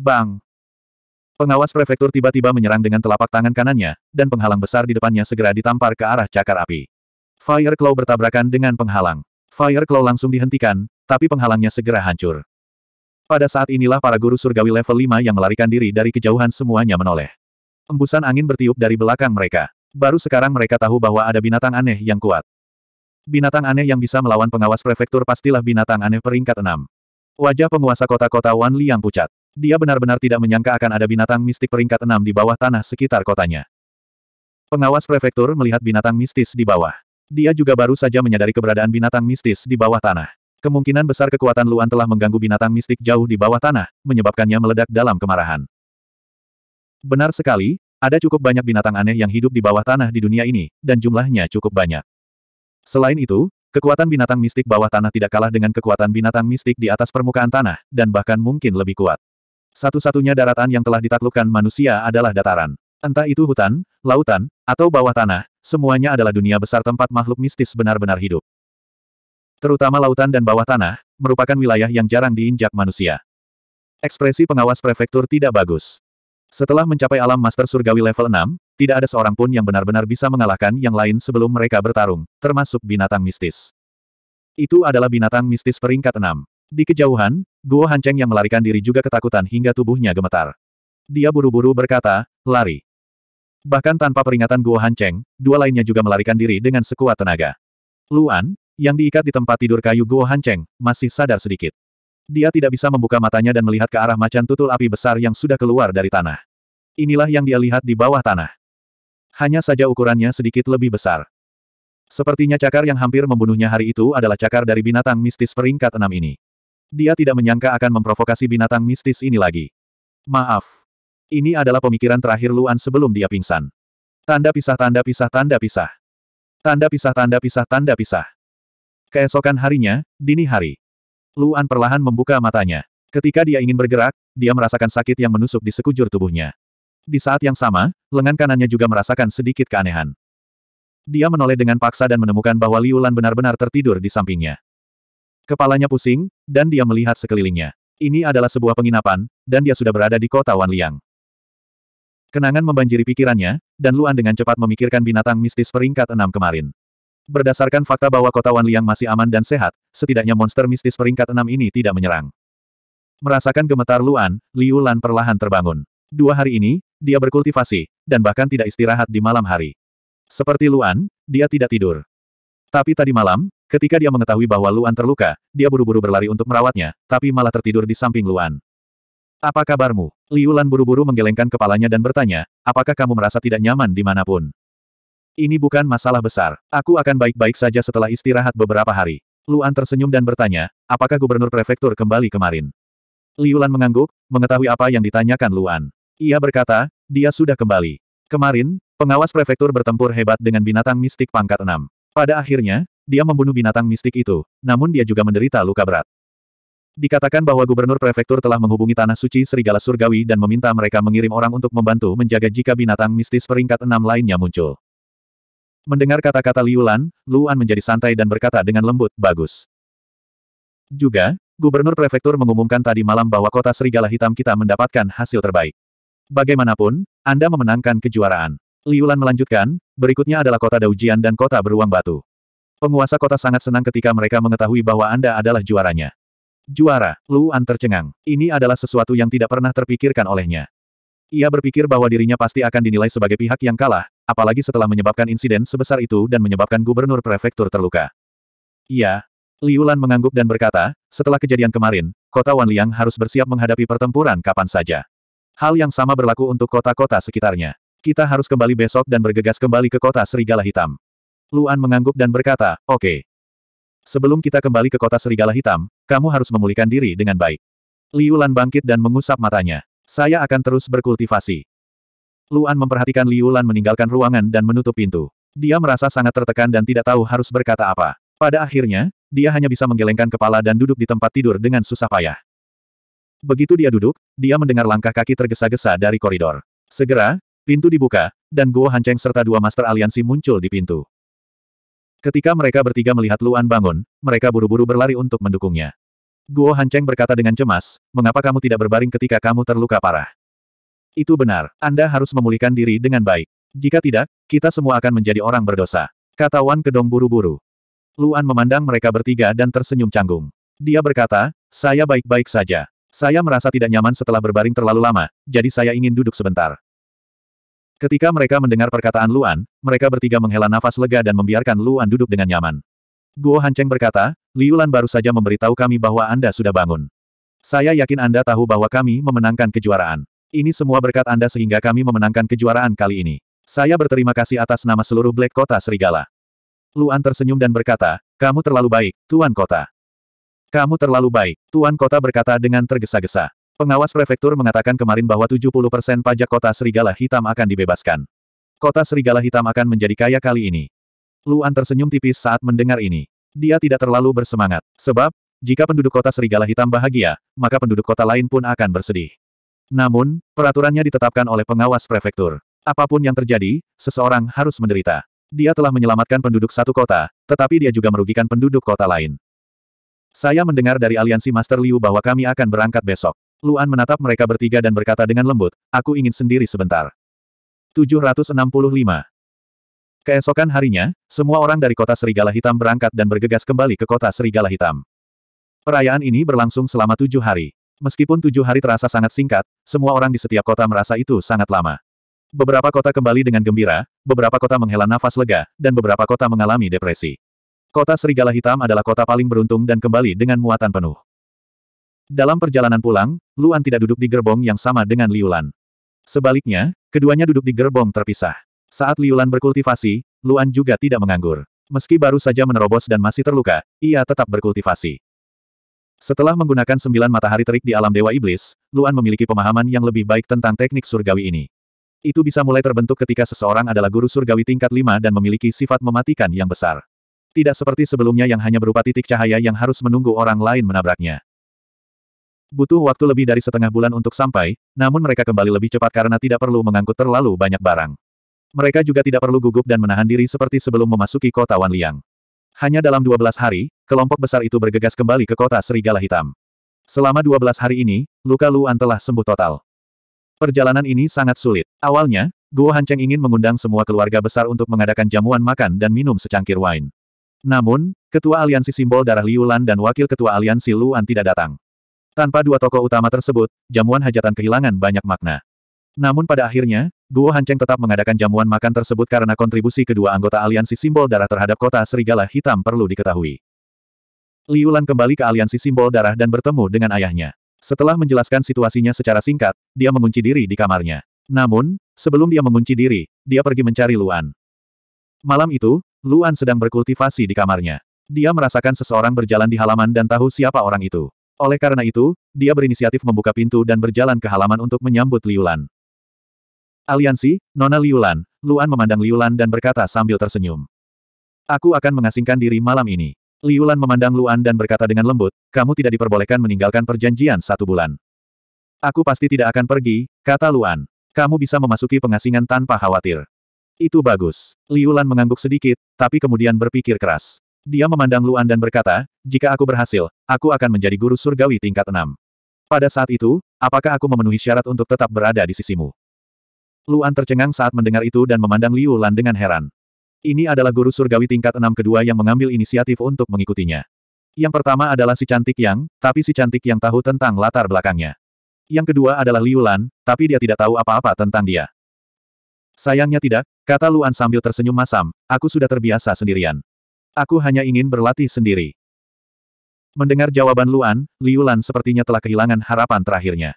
Bang! Pengawas prefektur tiba-tiba menyerang dengan telapak tangan kanannya, dan penghalang besar di depannya segera ditampar ke arah cakar api. Fire Claw bertabrakan dengan penghalang. Fire Claw langsung dihentikan, tapi penghalangnya segera hancur. Pada saat inilah para guru surgawi level 5 yang melarikan diri dari kejauhan semuanya menoleh. Embusan angin bertiup dari belakang mereka. Baru sekarang mereka tahu bahwa ada binatang aneh yang kuat. Binatang aneh yang bisa melawan pengawas prefektur pastilah binatang aneh peringkat 6. Wajah penguasa kota-kota Wan Liang pucat. Dia benar-benar tidak menyangka akan ada binatang mistik peringkat enam di bawah tanah sekitar kotanya. Pengawas prefektur melihat binatang mistis di bawah. Dia juga baru saja menyadari keberadaan binatang mistis di bawah tanah. Kemungkinan besar kekuatan Luan telah mengganggu binatang mistik jauh di bawah tanah, menyebabkannya meledak dalam kemarahan. Benar sekali, ada cukup banyak binatang aneh yang hidup di bawah tanah di dunia ini, dan jumlahnya cukup banyak. Selain itu, kekuatan binatang mistik bawah tanah tidak kalah dengan kekuatan binatang mistik di atas permukaan tanah, dan bahkan mungkin lebih kuat. Satu-satunya daratan yang telah ditaklukkan manusia adalah dataran. Entah itu hutan, lautan, atau bawah tanah, semuanya adalah dunia besar tempat makhluk mistis benar-benar hidup. Terutama lautan dan bawah tanah, merupakan wilayah yang jarang diinjak manusia. Ekspresi pengawas prefektur tidak bagus. Setelah mencapai alam master surgawi level 6, tidak ada seorang pun yang benar-benar bisa mengalahkan yang lain sebelum mereka bertarung, termasuk binatang mistis. Itu adalah binatang mistis peringkat 6. Di kejauhan, Guo Hancheng yang melarikan diri juga ketakutan hingga tubuhnya gemetar. Dia buru-buru berkata, lari. Bahkan tanpa peringatan Guo Hancheng, dua lainnya juga melarikan diri dengan sekuat tenaga. Luan, yang diikat di tempat tidur kayu Guo Hancheng masih sadar sedikit. Dia tidak bisa membuka matanya dan melihat ke arah macan tutul api besar yang sudah keluar dari tanah. Inilah yang dia lihat di bawah tanah. Hanya saja ukurannya sedikit lebih besar. Sepertinya cakar yang hampir membunuhnya hari itu adalah cakar dari binatang mistis peringkat enam ini. Dia tidak menyangka akan memprovokasi binatang mistis ini lagi. Maaf. Ini adalah pemikiran terakhir Luan sebelum dia pingsan. Tanda pisah tanda pisah tanda pisah. Tanda pisah tanda pisah tanda pisah. Keesokan harinya, dini hari. Luan perlahan membuka matanya. Ketika dia ingin bergerak, dia merasakan sakit yang menusuk di sekujur tubuhnya. Di saat yang sama, lengan kanannya juga merasakan sedikit keanehan. Dia menoleh dengan paksa dan menemukan bahwa Liulan benar-benar tertidur di sampingnya. Kepalanya pusing, dan dia melihat sekelilingnya. Ini adalah sebuah penginapan, dan dia sudah berada di kota Wanliang. Kenangan membanjiri pikirannya, dan Luan dengan cepat memikirkan binatang mistis peringkat enam kemarin. Berdasarkan fakta bahwa kota Wanliang masih aman dan sehat, setidaknya monster mistis peringkat enam ini tidak menyerang. Merasakan gemetar Luan, Liu Lan perlahan terbangun. Dua hari ini, dia berkultivasi, dan bahkan tidak istirahat di malam hari. Seperti Luan, dia tidak tidur. Tapi tadi malam, Ketika dia mengetahui bahwa Luan terluka, dia buru-buru berlari untuk merawatnya, tapi malah tertidur di samping Luan. Apa kabarmu? Liu Lan buru-buru menggelengkan kepalanya dan bertanya, apakah kamu merasa tidak nyaman dimanapun? Ini bukan masalah besar. Aku akan baik-baik saja setelah istirahat beberapa hari. Luan tersenyum dan bertanya, apakah gubernur prefektur kembali kemarin? Liu Lan mengangguk, mengetahui apa yang ditanyakan Luan. Ia berkata, dia sudah kembali. Kemarin, pengawas prefektur bertempur hebat dengan binatang mistik pangkat enam. Pada akhirnya, dia membunuh binatang mistik itu, namun dia juga menderita luka berat. Dikatakan bahwa gubernur prefektur telah menghubungi Tanah Suci Serigala Surgawi dan meminta mereka mengirim orang untuk membantu menjaga jika binatang mistis peringkat enam lainnya muncul. Mendengar kata-kata Liulan, Luan menjadi santai dan berkata dengan lembut, bagus. Juga, gubernur prefektur mengumumkan tadi malam bahwa kota Serigala Hitam kita mendapatkan hasil terbaik. Bagaimanapun, Anda memenangkan kejuaraan. Liulan melanjutkan, berikutnya adalah kota Daujian dan kota beruang batu. Penguasa kota sangat senang ketika mereka mengetahui bahwa Anda adalah juaranya. Juara, Luan tercengang. Ini adalah sesuatu yang tidak pernah terpikirkan olehnya. Ia berpikir bahwa dirinya pasti akan dinilai sebagai pihak yang kalah, apalagi setelah menyebabkan insiden sebesar itu dan menyebabkan gubernur prefektur terluka. Ia, Liu Lan mengangguk dan berkata, setelah kejadian kemarin, kota Wanliang harus bersiap menghadapi pertempuran kapan saja. Hal yang sama berlaku untuk kota-kota sekitarnya. Kita harus kembali besok dan bergegas kembali ke kota Serigala Hitam. Luan mengangguk dan berkata, oke. Okay. Sebelum kita kembali ke kota serigala hitam, kamu harus memulihkan diri dengan baik. Liu Lan bangkit dan mengusap matanya. Saya akan terus berkultivasi. Luan memperhatikan Liu Lan meninggalkan ruangan dan menutup pintu. Dia merasa sangat tertekan dan tidak tahu harus berkata apa. Pada akhirnya, dia hanya bisa menggelengkan kepala dan duduk di tempat tidur dengan susah payah. Begitu dia duduk, dia mendengar langkah kaki tergesa-gesa dari koridor. Segera, pintu dibuka, dan Guo Hanceng serta dua Master Aliansi muncul di pintu. Ketika mereka bertiga melihat Luan bangun, mereka buru-buru berlari untuk mendukungnya. Guo Hancheng berkata dengan cemas, mengapa kamu tidak berbaring ketika kamu terluka parah? Itu benar, Anda harus memulihkan diri dengan baik. Jika tidak, kita semua akan menjadi orang berdosa. Kata Wan Kedong buru-buru. Luan memandang mereka bertiga dan tersenyum canggung. Dia berkata, saya baik-baik saja. Saya merasa tidak nyaman setelah berbaring terlalu lama, jadi saya ingin duduk sebentar. Ketika mereka mendengar perkataan Luan, mereka bertiga menghela nafas lega dan membiarkan Luan duduk dengan nyaman. Guo Hancheng berkata, Liulan baru saja memberitahu kami bahwa Anda sudah bangun. Saya yakin Anda tahu bahwa kami memenangkan kejuaraan. Ini semua berkat Anda sehingga kami memenangkan kejuaraan kali ini. Saya berterima kasih atas nama seluruh Black Kota Serigala. Luan tersenyum dan berkata, kamu terlalu baik, Tuan Kota. Kamu terlalu baik, Tuan Kota berkata dengan tergesa-gesa. Pengawas prefektur mengatakan kemarin bahwa 70% pajak kota Serigala Hitam akan dibebaskan. Kota Serigala Hitam akan menjadi kaya kali ini. Luan tersenyum tipis saat mendengar ini. Dia tidak terlalu bersemangat, sebab, jika penduduk kota Serigala Hitam bahagia, maka penduduk kota lain pun akan bersedih. Namun, peraturannya ditetapkan oleh pengawas prefektur. Apapun yang terjadi, seseorang harus menderita. Dia telah menyelamatkan penduduk satu kota, tetapi dia juga merugikan penduduk kota lain. Saya mendengar dari aliansi Master Liu bahwa kami akan berangkat besok. Luan menatap mereka bertiga dan berkata dengan lembut, aku ingin sendiri sebentar. 765. Keesokan harinya, semua orang dari kota Serigala Hitam berangkat dan bergegas kembali ke kota Serigala Hitam. Perayaan ini berlangsung selama tujuh hari. Meskipun tujuh hari terasa sangat singkat, semua orang di setiap kota merasa itu sangat lama. Beberapa kota kembali dengan gembira, beberapa kota menghela nafas lega, dan beberapa kota mengalami depresi. Kota Serigala Hitam adalah kota paling beruntung dan kembali dengan muatan penuh. Dalam perjalanan pulang, Luan tidak duduk di gerbong yang sama dengan Liulan. Sebaliknya, keduanya duduk di gerbong terpisah. Saat Liulan berkultivasi, Luan juga tidak menganggur. Meski baru saja menerobos dan masih terluka, ia tetap berkultivasi. Setelah menggunakan sembilan matahari terik di alam Dewa Iblis, Luan memiliki pemahaman yang lebih baik tentang teknik surgawi ini. Itu bisa mulai terbentuk ketika seseorang adalah guru surgawi tingkat lima dan memiliki sifat mematikan yang besar. Tidak seperti sebelumnya yang hanya berupa titik cahaya yang harus menunggu orang lain menabraknya. Butuh waktu lebih dari setengah bulan untuk sampai, namun mereka kembali lebih cepat karena tidak perlu mengangkut terlalu banyak barang. Mereka juga tidak perlu gugup dan menahan diri seperti sebelum memasuki kota Wanliang. Hanya dalam 12 hari, kelompok besar itu bergegas kembali ke kota Serigala Hitam. Selama 12 hari ini, luka Luan telah sembuh total. Perjalanan ini sangat sulit. Awalnya, Guo Hancheng ingin mengundang semua keluarga besar untuk mengadakan jamuan makan dan minum secangkir wine. Namun, Ketua Aliansi Simbol Darah Liulan dan Wakil Ketua Aliansi Luan tidak datang. Tanpa dua tokoh utama tersebut, jamuan hajatan kehilangan banyak makna. Namun pada akhirnya, Guo Hanceng tetap mengadakan jamuan makan tersebut karena kontribusi kedua anggota aliansi simbol darah terhadap kota Serigala Hitam perlu diketahui. Liu Lan kembali ke aliansi simbol darah dan bertemu dengan ayahnya. Setelah menjelaskan situasinya secara singkat, dia mengunci diri di kamarnya. Namun, sebelum dia mengunci diri, dia pergi mencari Luan. Malam itu, Luan sedang berkultivasi di kamarnya. Dia merasakan seseorang berjalan di halaman dan tahu siapa orang itu. Oleh karena itu, dia berinisiatif membuka pintu dan berjalan ke halaman untuk menyambut Liulan. Aliansi, Nona Liulan, Luan memandang Liulan dan berkata sambil tersenyum. Aku akan mengasingkan diri malam ini. Liulan memandang Luan dan berkata dengan lembut, kamu tidak diperbolehkan meninggalkan perjanjian satu bulan. Aku pasti tidak akan pergi, kata Luan. Kamu bisa memasuki pengasingan tanpa khawatir. Itu bagus. Liulan mengangguk sedikit, tapi kemudian berpikir keras. Dia memandang Luan dan berkata, jika aku berhasil, aku akan menjadi guru surgawi tingkat enam. Pada saat itu, apakah aku memenuhi syarat untuk tetap berada di sisimu? Luan tercengang saat mendengar itu dan memandang Liu Lan dengan heran. Ini adalah guru surgawi tingkat enam kedua yang mengambil inisiatif untuk mengikutinya. Yang pertama adalah si cantik yang, tapi si cantik yang tahu tentang latar belakangnya. Yang kedua adalah Liu Lan, tapi dia tidak tahu apa-apa tentang dia. Sayangnya tidak, kata Luan sambil tersenyum masam, aku sudah terbiasa sendirian. Aku hanya ingin berlatih sendiri. Mendengar jawaban Luan, Liu Lan sepertinya telah kehilangan harapan terakhirnya.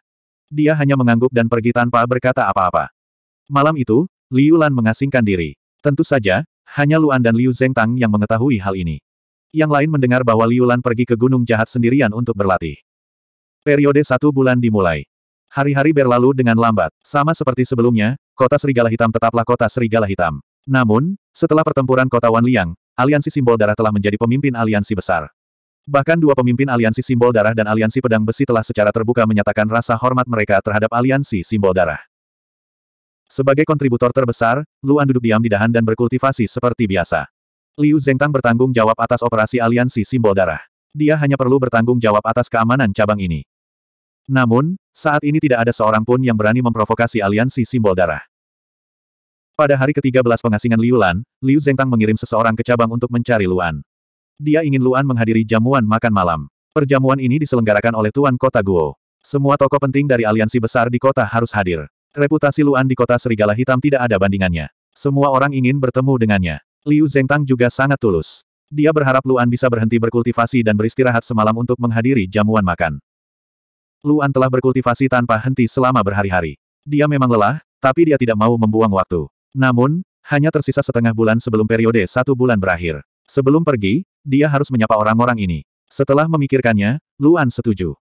Dia hanya mengangguk dan pergi tanpa berkata apa-apa. Malam itu, Liu Lan mengasingkan diri. Tentu saja, hanya Luan dan Liu Zengtang yang mengetahui hal ini. Yang lain mendengar bahwa Liu Lan pergi ke Gunung Jahat sendirian untuk berlatih. Periode satu bulan dimulai. Hari-hari berlalu dengan lambat. Sama seperti sebelumnya, kota Serigala Hitam tetaplah kota Serigala Hitam. Namun, setelah pertempuran kota Wanliang, aliansi simbol darah telah menjadi pemimpin aliansi besar. Bahkan dua pemimpin aliansi simbol darah dan aliansi pedang besi telah secara terbuka menyatakan rasa hormat mereka terhadap aliansi simbol darah. Sebagai kontributor terbesar, Luan duduk diam di dahan dan berkultivasi seperti biasa. Liu Zengtang bertanggung jawab atas operasi aliansi simbol darah. Dia hanya perlu bertanggung jawab atas keamanan cabang ini. Namun, saat ini tidak ada seorang pun yang berani memprovokasi aliansi simbol darah. Pada hari ke-13 pengasingan Liu Lan, Liu Zhengtang mengirim seseorang ke cabang untuk mencari Luan. Dia ingin Luan menghadiri jamuan makan malam. Perjamuan ini diselenggarakan oleh Tuan Kota Guo. Semua tokoh penting dari aliansi besar di kota harus hadir. Reputasi Luan di kota Serigala Hitam tidak ada bandingannya. Semua orang ingin bertemu dengannya. Liu Zhengtang juga sangat tulus. Dia berharap Luan bisa berhenti berkultivasi dan beristirahat semalam untuk menghadiri jamuan makan. Luan telah berkultivasi tanpa henti selama berhari-hari. Dia memang lelah, tapi dia tidak mau membuang waktu. Namun, hanya tersisa setengah bulan sebelum periode satu bulan berakhir. Sebelum pergi, dia harus menyapa orang-orang ini. Setelah memikirkannya, Luan setuju.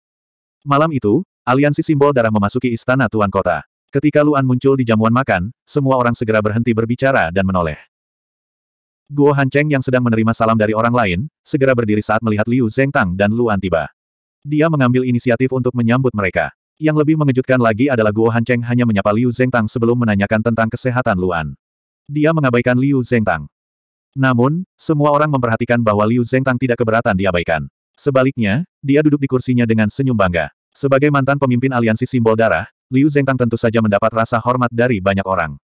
Malam itu, aliansi simbol darah memasuki istana Tuan Kota. Ketika Luan muncul di jamuan makan, semua orang segera berhenti berbicara dan menoleh. Guo Hancheng yang sedang menerima salam dari orang lain, segera berdiri saat melihat Liu Zhengtang dan Luan tiba. Dia mengambil inisiatif untuk menyambut mereka. Yang lebih mengejutkan lagi adalah Guo Hancheng hanya menyapa Liu Tang sebelum menanyakan tentang kesehatan Luan. Dia mengabaikan Liu Tang. Namun, semua orang memperhatikan bahwa Liu Tang tidak keberatan diabaikan. Sebaliknya, dia duduk di kursinya dengan senyum bangga. Sebagai mantan pemimpin aliansi simbol darah, Liu Tang tentu saja mendapat rasa hormat dari banyak orang.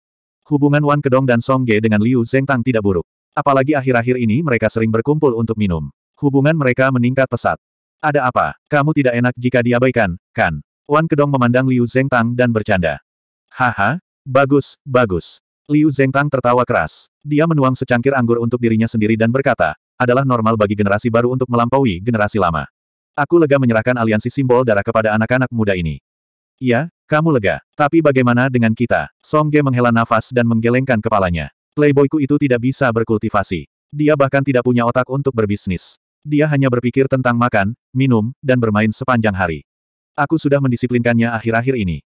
Hubungan Wan Kedong dan Song Ge dengan Liu Tang tidak buruk. Apalagi akhir-akhir ini mereka sering berkumpul untuk minum. Hubungan mereka meningkat pesat. Ada apa? Kamu tidak enak jika diabaikan, kan? Wan Kedong memandang Liu Tang dan bercanda. Haha, bagus, bagus. Liu Tang tertawa keras. Dia menuang secangkir anggur untuk dirinya sendiri dan berkata, adalah normal bagi generasi baru untuk melampaui generasi lama. Aku lega menyerahkan aliansi simbol darah kepada anak-anak muda ini. Iya, kamu lega. Tapi bagaimana dengan kita? Song Ge menghela nafas dan menggelengkan kepalanya. Playboyku itu tidak bisa berkultivasi. Dia bahkan tidak punya otak untuk berbisnis. Dia hanya berpikir tentang makan, minum, dan bermain sepanjang hari. Aku sudah mendisiplinkannya akhir-akhir ini.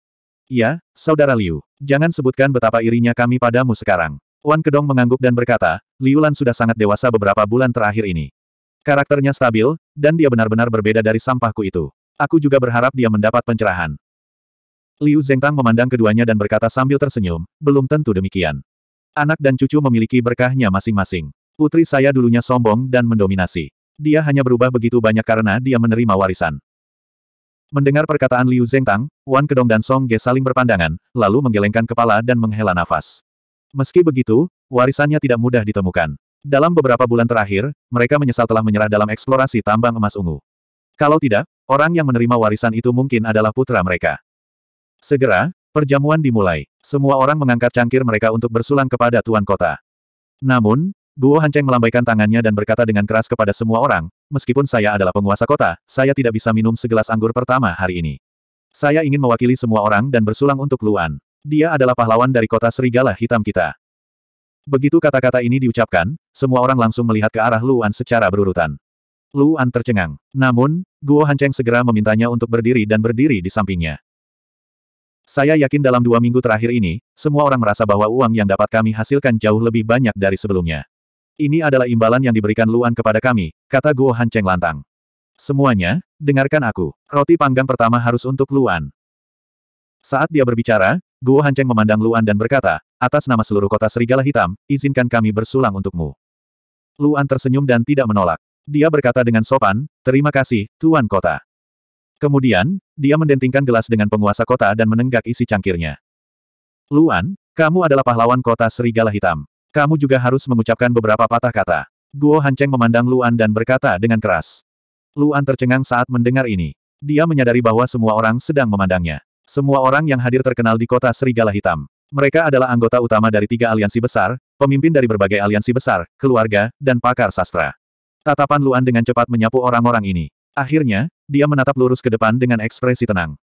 Ya, Saudara Liu. Jangan sebutkan betapa irinya kami padamu sekarang. Wan Kedong mengangguk dan berkata, Liu Lan sudah sangat dewasa beberapa bulan terakhir ini. Karakternya stabil, dan dia benar-benar berbeda dari sampahku itu. Aku juga berharap dia mendapat pencerahan. Liu Zengtang memandang keduanya dan berkata sambil tersenyum, belum tentu demikian. Anak dan cucu memiliki berkahnya masing-masing. Putri saya dulunya sombong dan mendominasi. Dia hanya berubah begitu banyak karena dia menerima warisan. Mendengar perkataan Liu Zengtang, Wan Kedong dan Song Ge saling berpandangan, lalu menggelengkan kepala dan menghela nafas. Meski begitu, warisannya tidak mudah ditemukan. Dalam beberapa bulan terakhir, mereka menyesal telah menyerah dalam eksplorasi tambang emas ungu. Kalau tidak, orang yang menerima warisan itu mungkin adalah putra mereka. Segera, perjamuan dimulai. Semua orang mengangkat cangkir mereka untuk bersulang kepada Tuan Kota. Namun, Guo Hancheng melambaikan tangannya dan berkata dengan keras kepada semua orang, meskipun saya adalah penguasa kota, saya tidak bisa minum segelas anggur pertama hari ini. Saya ingin mewakili semua orang dan bersulang untuk Luan. Dia adalah pahlawan dari kota Serigala Hitam kita. Begitu kata-kata ini diucapkan, semua orang langsung melihat ke arah Luan secara berurutan. Luan tercengang. Namun, Guo Hancheng segera memintanya untuk berdiri dan berdiri di sampingnya. Saya yakin dalam dua minggu terakhir ini, semua orang merasa bahwa uang yang dapat kami hasilkan jauh lebih banyak dari sebelumnya. Ini adalah imbalan yang diberikan Luan kepada kami, kata Guo Hanceng lantang. Semuanya, dengarkan aku. Roti panggang pertama harus untuk Luan. Saat dia berbicara, Guo Hanceng memandang Luan dan berkata, atas nama seluruh kota Serigala Hitam, izinkan kami bersulang untukmu. Luan tersenyum dan tidak menolak. Dia berkata dengan sopan, terima kasih, Tuan Kota. Kemudian, dia mendentingkan gelas dengan penguasa kota dan menenggak isi cangkirnya. Luan, kamu adalah pahlawan kota Serigala Hitam. Kamu juga harus mengucapkan beberapa patah kata. Guo Hancheng memandang Luan dan berkata dengan keras. Luan tercengang saat mendengar ini. Dia menyadari bahwa semua orang sedang memandangnya. Semua orang yang hadir terkenal di kota Serigala Hitam. Mereka adalah anggota utama dari tiga aliansi besar, pemimpin dari berbagai aliansi besar, keluarga, dan pakar sastra. Tatapan Luan dengan cepat menyapu orang-orang ini. Akhirnya, dia menatap lurus ke depan dengan ekspresi tenang.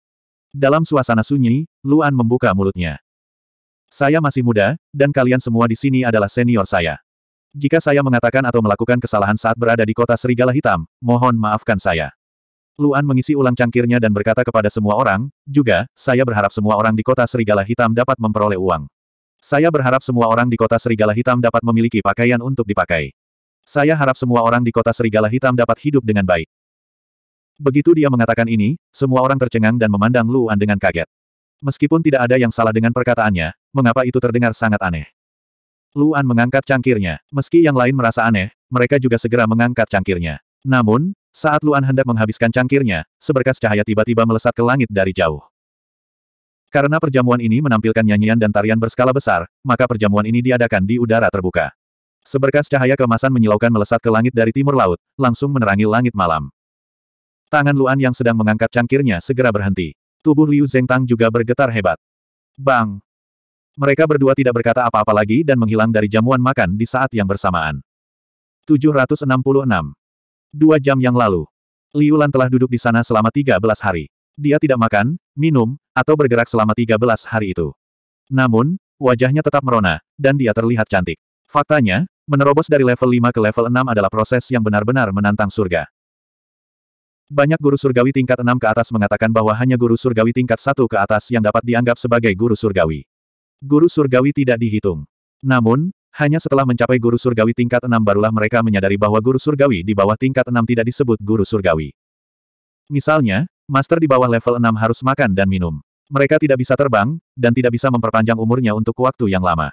Dalam suasana sunyi, Luan membuka mulutnya. Saya masih muda, dan kalian semua di sini adalah senior saya. Jika saya mengatakan atau melakukan kesalahan saat berada di kota Serigala Hitam, mohon maafkan saya. Luan mengisi ulang cangkirnya dan berkata kepada semua orang, juga, saya berharap semua orang di kota Serigala Hitam dapat memperoleh uang. Saya berharap semua orang di kota Serigala Hitam dapat memiliki pakaian untuk dipakai. Saya harap semua orang di kota Serigala Hitam dapat hidup dengan baik. Begitu dia mengatakan ini, semua orang tercengang dan memandang Luan dengan kaget. Meskipun tidak ada yang salah dengan perkataannya, mengapa itu terdengar sangat aneh. Luan mengangkat cangkirnya. Meski yang lain merasa aneh, mereka juga segera mengangkat cangkirnya. Namun, saat Luan hendak menghabiskan cangkirnya, seberkas cahaya tiba-tiba melesat ke langit dari jauh. Karena perjamuan ini menampilkan nyanyian dan tarian berskala besar, maka perjamuan ini diadakan di udara terbuka. Seberkas cahaya kemasan menyilaukan melesat ke langit dari timur laut, langsung menerangi langit malam. Tangan Luan yang sedang mengangkat cangkirnya segera berhenti. Tubuh Liu Zhengtang juga bergetar hebat. Bang! Mereka berdua tidak berkata apa-apa lagi dan menghilang dari jamuan makan di saat yang bersamaan. 766. Dua jam yang lalu. Liulan telah duduk di sana selama 13 hari. Dia tidak makan, minum, atau bergerak selama 13 hari itu. Namun, wajahnya tetap merona, dan dia terlihat cantik. Faktanya, menerobos dari level 5 ke level 6 adalah proses yang benar-benar menantang surga. Banyak guru surgawi tingkat 6 ke atas mengatakan bahwa hanya guru surgawi tingkat 1 ke atas yang dapat dianggap sebagai guru surgawi. Guru surgawi tidak dihitung. Namun, hanya setelah mencapai guru surgawi tingkat 6 barulah mereka menyadari bahwa guru surgawi di bawah tingkat 6 tidak disebut guru surgawi. Misalnya, master di bawah level 6 harus makan dan minum. Mereka tidak bisa terbang, dan tidak bisa memperpanjang umurnya untuk waktu yang lama.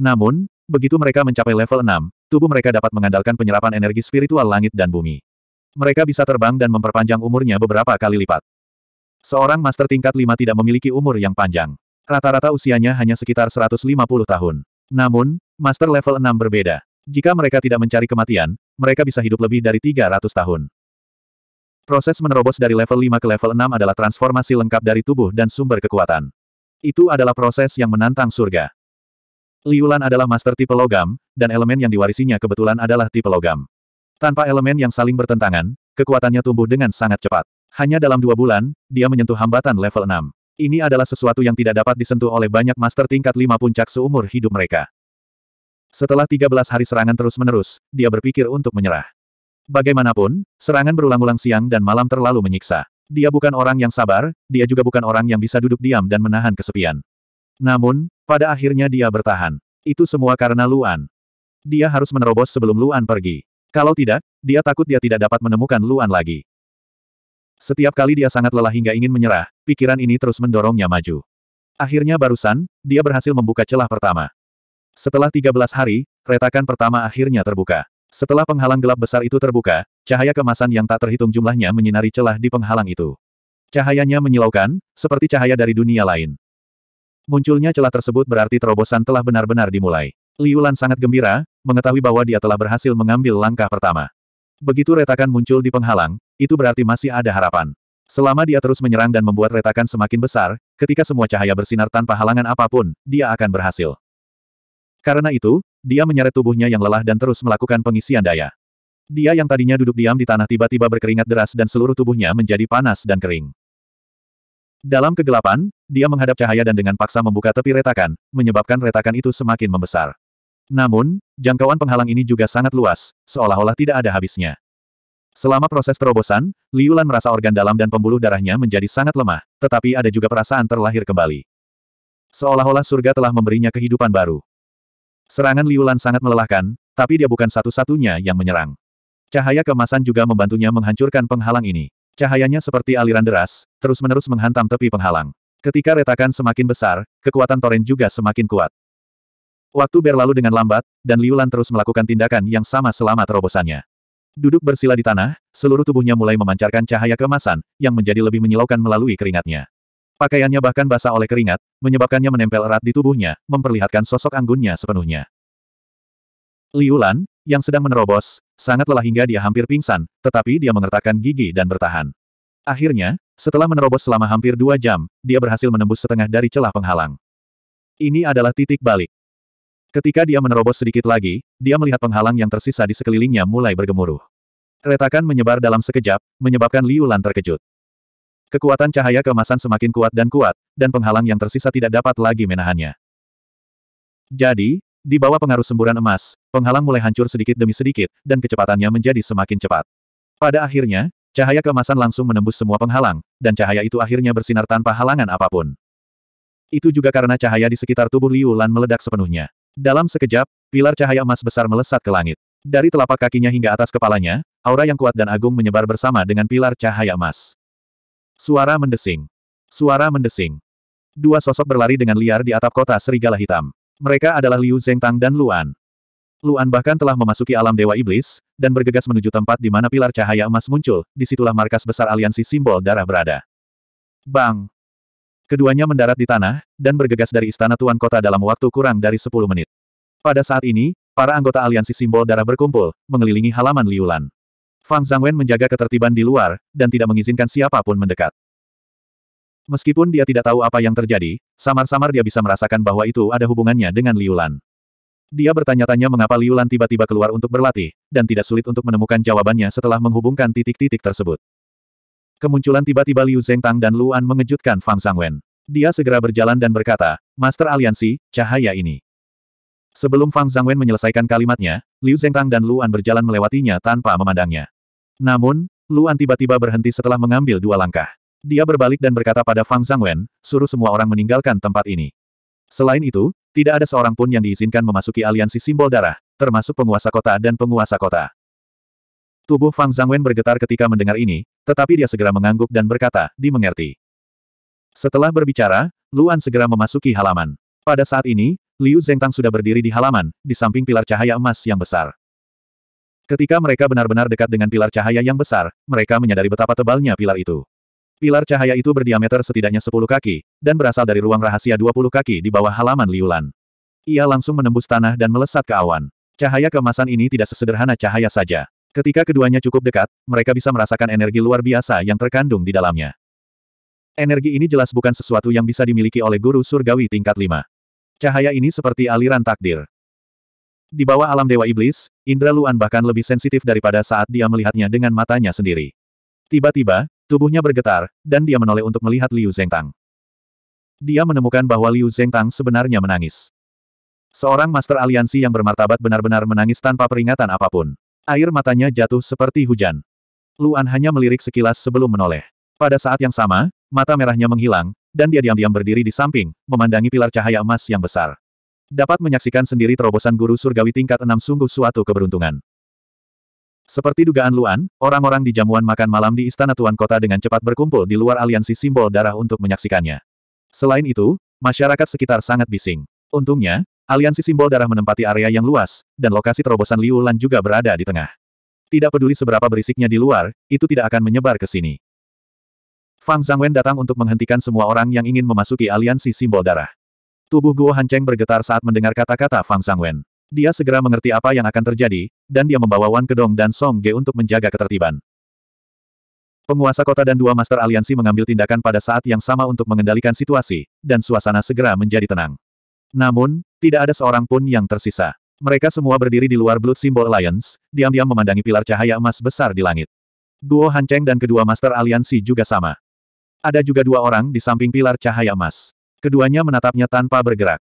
Namun, begitu mereka mencapai level 6, tubuh mereka dapat mengandalkan penyerapan energi spiritual langit dan bumi. Mereka bisa terbang dan memperpanjang umurnya beberapa kali lipat. Seorang master tingkat 5 tidak memiliki umur yang panjang. Rata-rata usianya hanya sekitar 150 tahun. Namun, Master level 6 berbeda. Jika mereka tidak mencari kematian, mereka bisa hidup lebih dari 300 tahun. Proses menerobos dari level 5 ke level 6 adalah transformasi lengkap dari tubuh dan sumber kekuatan. Itu adalah proses yang menantang surga. Liulan adalah master tipe logam, dan elemen yang diwarisinya kebetulan adalah tipe logam. Tanpa elemen yang saling bertentangan, kekuatannya tumbuh dengan sangat cepat. Hanya dalam dua bulan, dia menyentuh hambatan level 6. Ini adalah sesuatu yang tidak dapat disentuh oleh banyak master tingkat lima puncak seumur hidup mereka. Setelah 13 hari serangan terus-menerus, dia berpikir untuk menyerah. Bagaimanapun, serangan berulang-ulang siang dan malam terlalu menyiksa. Dia bukan orang yang sabar, dia juga bukan orang yang bisa duduk diam dan menahan kesepian. Namun, pada akhirnya dia bertahan. Itu semua karena Luan. Dia harus menerobos sebelum Luan pergi. Kalau tidak, dia takut dia tidak dapat menemukan Luan lagi. Setiap kali dia sangat lelah hingga ingin menyerah, pikiran ini terus mendorongnya maju. Akhirnya barusan, dia berhasil membuka celah pertama. Setelah 13 hari, retakan pertama akhirnya terbuka. Setelah penghalang gelap besar itu terbuka, cahaya kemasan yang tak terhitung jumlahnya menyinari celah di penghalang itu. Cahayanya menyilaukan, seperti cahaya dari dunia lain. Munculnya celah tersebut berarti terobosan telah benar-benar dimulai. Liulan sangat gembira, mengetahui bahwa dia telah berhasil mengambil langkah pertama. Begitu retakan muncul di penghalang, itu berarti masih ada harapan. Selama dia terus menyerang dan membuat retakan semakin besar, ketika semua cahaya bersinar tanpa halangan apapun, dia akan berhasil. Karena itu, dia menyeret tubuhnya yang lelah dan terus melakukan pengisian daya. Dia yang tadinya duduk diam di tanah tiba-tiba berkeringat deras dan seluruh tubuhnya menjadi panas dan kering. Dalam kegelapan, dia menghadap cahaya dan dengan paksa membuka tepi retakan, menyebabkan retakan itu semakin membesar. Namun, jangkauan penghalang ini juga sangat luas, seolah-olah tidak ada habisnya. Selama proses terobosan, Liulan merasa organ dalam dan pembuluh darahnya menjadi sangat lemah, tetapi ada juga perasaan terlahir kembali. Seolah-olah surga telah memberinya kehidupan baru. Serangan Liulan sangat melelahkan, tapi dia bukan satu-satunya yang menyerang. Cahaya kemasan juga membantunya menghancurkan penghalang ini. Cahayanya seperti aliran deras, terus-menerus menghantam tepi penghalang. Ketika retakan semakin besar, kekuatan toren juga semakin kuat. Waktu berlalu dengan lambat, dan Liulan terus melakukan tindakan yang sama selama terobosannya. Duduk bersila di tanah, seluruh tubuhnya mulai memancarkan cahaya kemasan yang menjadi lebih menyilaukan melalui keringatnya. Pakaiannya bahkan basah oleh keringat, menyebabkannya menempel erat di tubuhnya, memperlihatkan sosok anggunnya sepenuhnya. Liulan, yang sedang menerobos, sangat lelah hingga dia hampir pingsan, tetapi dia mengertakkan gigi dan bertahan. Akhirnya, setelah menerobos selama hampir dua jam, dia berhasil menembus setengah dari celah penghalang. Ini adalah titik balik. Ketika dia menerobos sedikit lagi, dia melihat penghalang yang tersisa di sekelilingnya mulai bergemuruh. Retakan menyebar dalam sekejap, menyebabkan Liu Lan terkejut. Kekuatan cahaya kemasan semakin kuat dan kuat, dan penghalang yang tersisa tidak dapat lagi menahannya. Jadi, di bawah pengaruh semburan emas, penghalang mulai hancur sedikit demi sedikit, dan kecepatannya menjadi semakin cepat. Pada akhirnya, cahaya kemasan langsung menembus semua penghalang, dan cahaya itu akhirnya bersinar tanpa halangan apapun. Itu juga karena cahaya di sekitar tubuh Liu Lan meledak sepenuhnya. Dalam sekejap, pilar cahaya emas besar melesat ke langit. Dari telapak kakinya hingga atas kepalanya, aura yang kuat dan agung menyebar bersama dengan pilar cahaya emas. Suara mendesing. Suara mendesing. Dua sosok berlari dengan liar di atap kota serigala hitam. Mereka adalah Liu Zengtang dan Luan. Luan bahkan telah memasuki alam Dewa Iblis, dan bergegas menuju tempat di mana pilar cahaya emas muncul, disitulah markas besar aliansi simbol darah berada. Bang! Keduanya mendarat di tanah, dan bergegas dari istana Tuan Kota dalam waktu kurang dari 10 menit. Pada saat ini, para anggota aliansi simbol darah berkumpul, mengelilingi halaman Liulan. Fang Zhangwen menjaga ketertiban di luar, dan tidak mengizinkan siapapun mendekat. Meskipun dia tidak tahu apa yang terjadi, samar-samar dia bisa merasakan bahwa itu ada hubungannya dengan Liulan. Dia bertanya-tanya mengapa Liulan tiba-tiba keluar untuk berlatih, dan tidak sulit untuk menemukan jawabannya setelah menghubungkan titik-titik tersebut. Kemunculan tiba-tiba Liu Tang dan Luan mengejutkan Fang Sangwen. Dia segera berjalan dan berkata, Master Aliansi, cahaya ini. Sebelum Fang Zhangwen menyelesaikan kalimatnya, Liu Zhengtang dan Luan berjalan melewatinya tanpa memandangnya. Namun, Luan tiba-tiba berhenti setelah mengambil dua langkah. Dia berbalik dan berkata pada Fang Zhangwen, suruh semua orang meninggalkan tempat ini. Selain itu, tidak ada seorang pun yang diizinkan memasuki aliansi simbol darah, termasuk penguasa kota dan penguasa kota. Tubuh Fang Zangwen bergetar ketika mendengar ini, tetapi dia segera mengangguk dan berkata, dimengerti. Setelah berbicara, Luan segera memasuki halaman. Pada saat ini, Liu Zhengtang sudah berdiri di halaman, di samping pilar cahaya emas yang besar. Ketika mereka benar-benar dekat dengan pilar cahaya yang besar, mereka menyadari betapa tebalnya pilar itu. Pilar cahaya itu berdiameter setidaknya 10 kaki, dan berasal dari ruang rahasia 20 kaki di bawah halaman Liulan. Ia langsung menembus tanah dan melesat ke awan. Cahaya kemasan ini tidak sesederhana cahaya saja. Ketika keduanya cukup dekat, mereka bisa merasakan energi luar biasa yang terkandung di dalamnya. Energi ini jelas bukan sesuatu yang bisa dimiliki oleh guru surgawi tingkat 5. Cahaya ini seperti aliran takdir. Di bawah alam Dewa Iblis, Indra Luan bahkan lebih sensitif daripada saat dia melihatnya dengan matanya sendiri. Tiba-tiba, tubuhnya bergetar, dan dia menoleh untuk melihat Liu Tang. Dia menemukan bahwa Liu Tang sebenarnya menangis. Seorang master aliansi yang bermartabat benar-benar menangis tanpa peringatan apapun. Air matanya jatuh seperti hujan. Luan hanya melirik sekilas sebelum menoleh. Pada saat yang sama, mata merahnya menghilang, dan dia diam-diam berdiri di samping, memandangi pilar cahaya emas yang besar. Dapat menyaksikan sendiri terobosan guru surgawi tingkat enam sungguh suatu keberuntungan. Seperti dugaan Luan, orang-orang di jamuan makan malam di Istana Tuan Kota dengan cepat berkumpul di luar aliansi simbol darah untuk menyaksikannya. Selain itu, masyarakat sekitar sangat bising. Untungnya, Aliansi simbol darah menempati area yang luas, dan lokasi terobosan Liu Lan juga berada di tengah. Tidak peduli seberapa berisiknya di luar, itu tidak akan menyebar ke sini. Fang Zangwen datang untuk menghentikan semua orang yang ingin memasuki aliansi simbol darah. Tubuh Guo Hancheng bergetar saat mendengar kata-kata Fang Zangwen. Dia segera mengerti apa yang akan terjadi, dan dia membawa Wan Kedong dan Song Ge untuk menjaga ketertiban. Penguasa kota dan dua master aliansi mengambil tindakan pada saat yang sama untuk mengendalikan situasi, dan suasana segera menjadi tenang. Namun, tidak ada seorang pun yang tersisa. Mereka semua berdiri di luar Blood Symbol Alliance, diam-diam memandangi pilar cahaya emas besar di langit. Guo Hancheng dan kedua Master Aliansi juga sama. Ada juga dua orang di samping pilar cahaya emas. Keduanya menatapnya tanpa bergerak.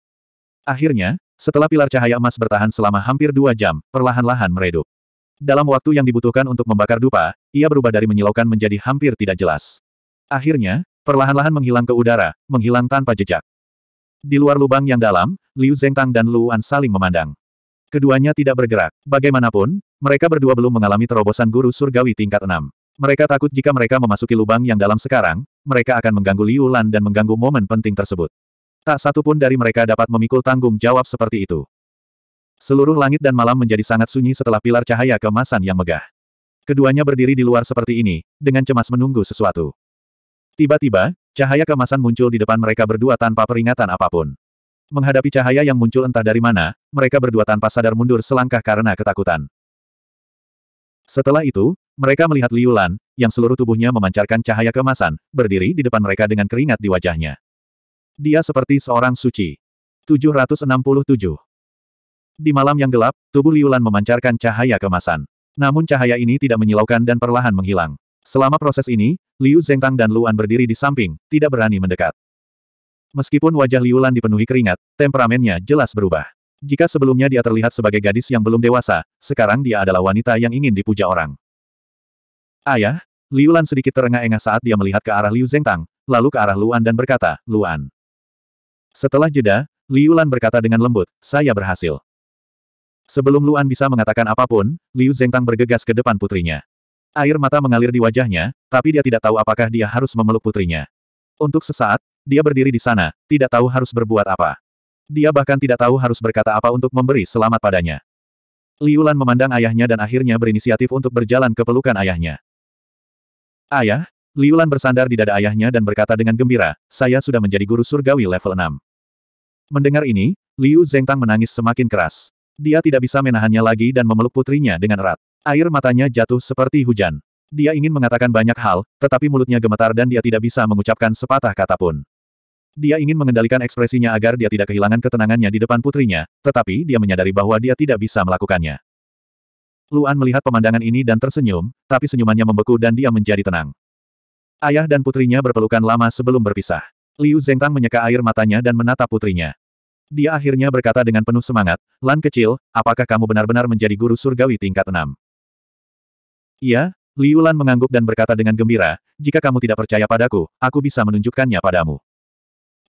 Akhirnya, setelah pilar cahaya emas bertahan selama hampir dua jam, perlahan-lahan meredup. Dalam waktu yang dibutuhkan untuk membakar dupa, ia berubah dari menyilaukan menjadi hampir tidak jelas. Akhirnya, perlahan-lahan menghilang ke udara, menghilang tanpa jejak. Di luar lubang yang dalam, Liu Zengtang dan Luan saling memandang. Keduanya tidak bergerak. Bagaimanapun, mereka berdua belum mengalami terobosan guru surgawi tingkat 6. Mereka takut jika mereka memasuki lubang yang dalam sekarang, mereka akan mengganggu Liu Lan dan mengganggu momen penting tersebut. Tak satu pun dari mereka dapat memikul tanggung jawab seperti itu. Seluruh langit dan malam menjadi sangat sunyi setelah pilar cahaya kemasan yang megah. Keduanya berdiri di luar seperti ini, dengan cemas menunggu sesuatu. Tiba-tiba, cahaya kemasan muncul di depan mereka berdua tanpa peringatan apapun. Menghadapi cahaya yang muncul entah dari mana, mereka berdua tanpa sadar mundur selangkah karena ketakutan. Setelah itu, mereka melihat Liulan, yang seluruh tubuhnya memancarkan cahaya kemasan, berdiri di depan mereka dengan keringat di wajahnya. Dia seperti seorang suci. 767. Di malam yang gelap, tubuh Liulan memancarkan cahaya kemasan. Namun cahaya ini tidak menyilaukan dan perlahan menghilang. Selama proses ini, Liu Zengtang dan Luan berdiri di samping, tidak berani mendekat. Meskipun wajah Liu Lan dipenuhi keringat, temperamennya jelas berubah. Jika sebelumnya dia terlihat sebagai gadis yang belum dewasa, sekarang dia adalah wanita yang ingin dipuja orang. Ayah, Liu Lan sedikit terengah-engah saat dia melihat ke arah Liu Zengtang, lalu ke arah Luan dan berkata, Luan. Setelah jeda, Liu Lan berkata dengan lembut, saya berhasil. Sebelum Luan bisa mengatakan apapun, Liu Zengtang bergegas ke depan putrinya. Air mata mengalir di wajahnya, tapi dia tidak tahu apakah dia harus memeluk putrinya. Untuk sesaat, dia berdiri di sana, tidak tahu harus berbuat apa. Dia bahkan tidak tahu harus berkata apa untuk memberi selamat padanya. Liulan memandang ayahnya dan akhirnya berinisiatif untuk berjalan ke pelukan ayahnya. Ayah, Liulan bersandar di dada ayahnya dan berkata dengan gembira, saya sudah menjadi guru surgawi level 6. Mendengar ini, Liu Zengtang menangis semakin keras. Dia tidak bisa menahannya lagi dan memeluk putrinya dengan erat. Air matanya jatuh seperti hujan. Dia ingin mengatakan banyak hal, tetapi mulutnya gemetar dan dia tidak bisa mengucapkan sepatah kata pun. Dia ingin mengendalikan ekspresinya agar dia tidak kehilangan ketenangannya di depan putrinya, tetapi dia menyadari bahwa dia tidak bisa melakukannya. Luan melihat pemandangan ini dan tersenyum, tapi senyumannya membeku dan dia menjadi tenang. Ayah dan putrinya berpelukan lama sebelum berpisah. Liu Zhengtang menyeka air matanya dan menatap putrinya. Dia akhirnya berkata dengan penuh semangat, Lan kecil, apakah kamu benar-benar menjadi guru surgawi tingkat enam? Iya, Liu Lan mengangguk dan berkata dengan gembira, jika kamu tidak percaya padaku, aku bisa menunjukkannya padamu.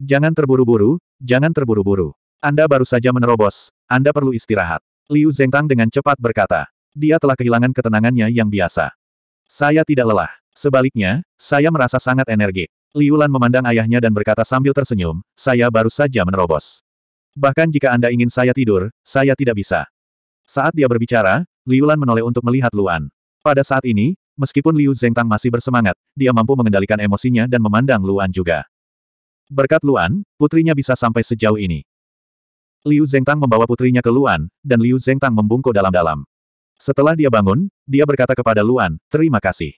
Jangan terburu-buru, jangan terburu-buru. Anda baru saja menerobos, Anda perlu istirahat. Liu Zengtang dengan cepat berkata. Dia telah kehilangan ketenangannya yang biasa. Saya tidak lelah. Sebaliknya, saya merasa sangat energik. Liu Lan memandang ayahnya dan berkata sambil tersenyum, saya baru saja menerobos. Bahkan jika Anda ingin saya tidur, saya tidak bisa. Saat dia berbicara, Liu Lan menoleh untuk melihat Luan. Pada saat ini, meskipun Liu Zhengtang masih bersemangat, dia mampu mengendalikan emosinya dan memandang Luan juga. Berkat Luan, putrinya bisa sampai sejauh ini. Liu Zhengtang membawa putrinya ke Luan, dan Liu Zhengtang membungkuk dalam-dalam. Setelah dia bangun, dia berkata kepada Luan, terima kasih.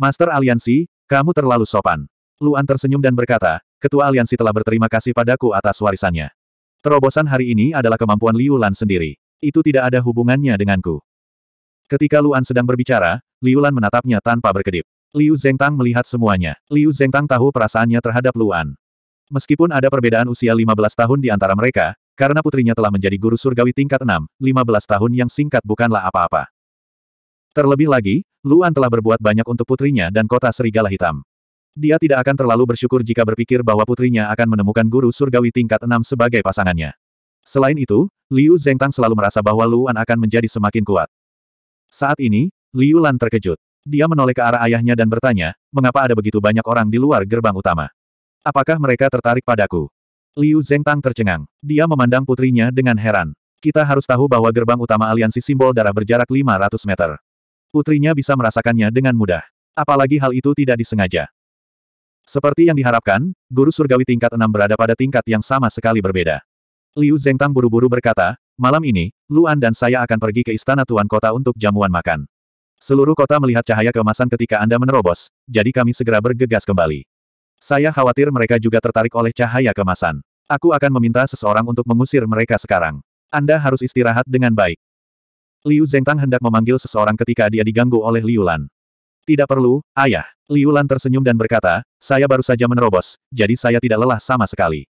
Master Aliansi, kamu terlalu sopan. Luan tersenyum dan berkata, Ketua Aliansi telah berterima kasih padaku atas warisannya. Terobosan hari ini adalah kemampuan Liu Lan sendiri. Itu tidak ada hubungannya denganku. Ketika Luan sedang berbicara, Liu Lan menatapnya tanpa berkedip. Liu Zhengtang melihat semuanya. Liu Zhengtang tahu perasaannya terhadap Luan. Meskipun ada perbedaan usia 15 tahun di antara mereka, karena putrinya telah menjadi guru surgawi tingkat 6, 15 tahun yang singkat bukanlah apa-apa. Terlebih lagi, Luan telah berbuat banyak untuk putrinya dan kota serigala hitam. Dia tidak akan terlalu bersyukur jika berpikir bahwa putrinya akan menemukan guru surgawi tingkat enam sebagai pasangannya. Selain itu, Liu Zhengtang selalu merasa bahwa Luan akan menjadi semakin kuat. Saat ini, Liu Lan terkejut. Dia menoleh ke arah ayahnya dan bertanya, mengapa ada begitu banyak orang di luar gerbang utama? Apakah mereka tertarik padaku? Liu Zengtang tercengang. Dia memandang putrinya dengan heran. Kita harus tahu bahwa gerbang utama aliansi simbol darah berjarak 500 meter. Putrinya bisa merasakannya dengan mudah. Apalagi hal itu tidak disengaja. Seperti yang diharapkan, guru surgawi tingkat 6 berada pada tingkat yang sama sekali berbeda. Liu Zengtang buru-buru berkata, malam ini, Luan dan saya akan pergi ke istana tuan kota untuk jamuan makan. Seluruh kota melihat cahaya keemasan ketika Anda menerobos, jadi kami segera bergegas kembali. Saya khawatir mereka juga tertarik oleh cahaya kemasan. Aku akan meminta seseorang untuk mengusir mereka sekarang. Anda harus istirahat dengan baik. Liu Zengtang hendak memanggil seseorang ketika dia diganggu oleh Liu Lan. Tidak perlu, ayah. Liu Lan tersenyum dan berkata, saya baru saja menerobos, jadi saya tidak lelah sama sekali.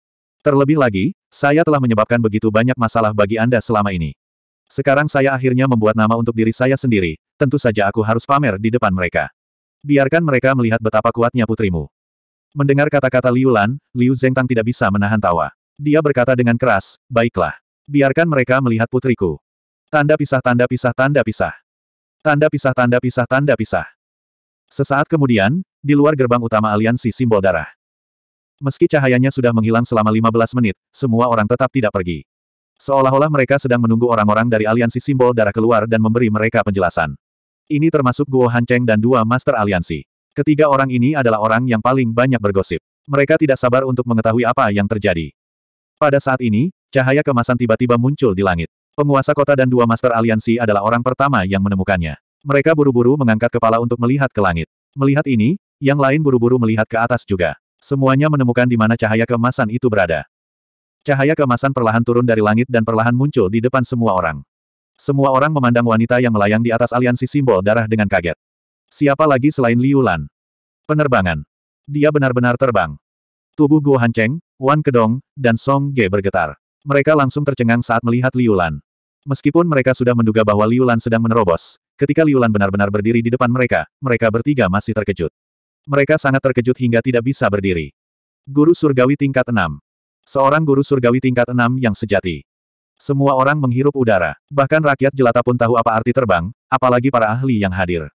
Terlebih lagi, saya telah menyebabkan begitu banyak masalah bagi Anda selama ini. Sekarang saya akhirnya membuat nama untuk diri saya sendiri, tentu saja aku harus pamer di depan mereka. Biarkan mereka melihat betapa kuatnya putrimu. Mendengar kata-kata Liu Lan, Liu Zengtang tidak bisa menahan tawa. Dia berkata dengan keras, baiklah. Biarkan mereka melihat putriku. Tanda pisah tanda pisah tanda pisah. Tanda pisah tanda pisah tanda pisah. Sesaat kemudian, di luar gerbang utama aliansi simbol darah. Meski cahayanya sudah menghilang selama 15 menit, semua orang tetap tidak pergi. Seolah-olah mereka sedang menunggu orang-orang dari aliansi simbol darah keluar dan memberi mereka penjelasan. Ini termasuk Guo Hancheng dan dua master aliansi. Ketiga orang ini adalah orang yang paling banyak bergosip. Mereka tidak sabar untuk mengetahui apa yang terjadi. Pada saat ini, cahaya kemasan tiba-tiba muncul di langit. Penguasa kota dan dua master aliansi adalah orang pertama yang menemukannya. Mereka buru-buru mengangkat kepala untuk melihat ke langit. Melihat ini, yang lain buru-buru melihat ke atas juga. Semuanya menemukan di mana cahaya kemasan itu berada. Cahaya kemasan perlahan turun dari langit dan perlahan muncul di depan semua orang. Semua orang memandang wanita yang melayang di atas aliansi simbol darah dengan kaget. Siapa lagi selain Liu Lan? Penerbangan. Dia benar-benar terbang. Tubuh Guo Hancheng, Wan Kedong, dan Song Ge bergetar. Mereka langsung tercengang saat melihat Liu Lan. Meskipun mereka sudah menduga bahwa Liu Lan sedang menerobos, ketika Liu Lan benar-benar berdiri di depan mereka, mereka bertiga masih terkejut. Mereka sangat terkejut hingga tidak bisa berdiri. Guru Surgawi tingkat 6. Seorang guru surgawi tingkat 6 yang sejati. Semua orang menghirup udara. Bahkan rakyat jelata pun tahu apa arti terbang, apalagi para ahli yang hadir.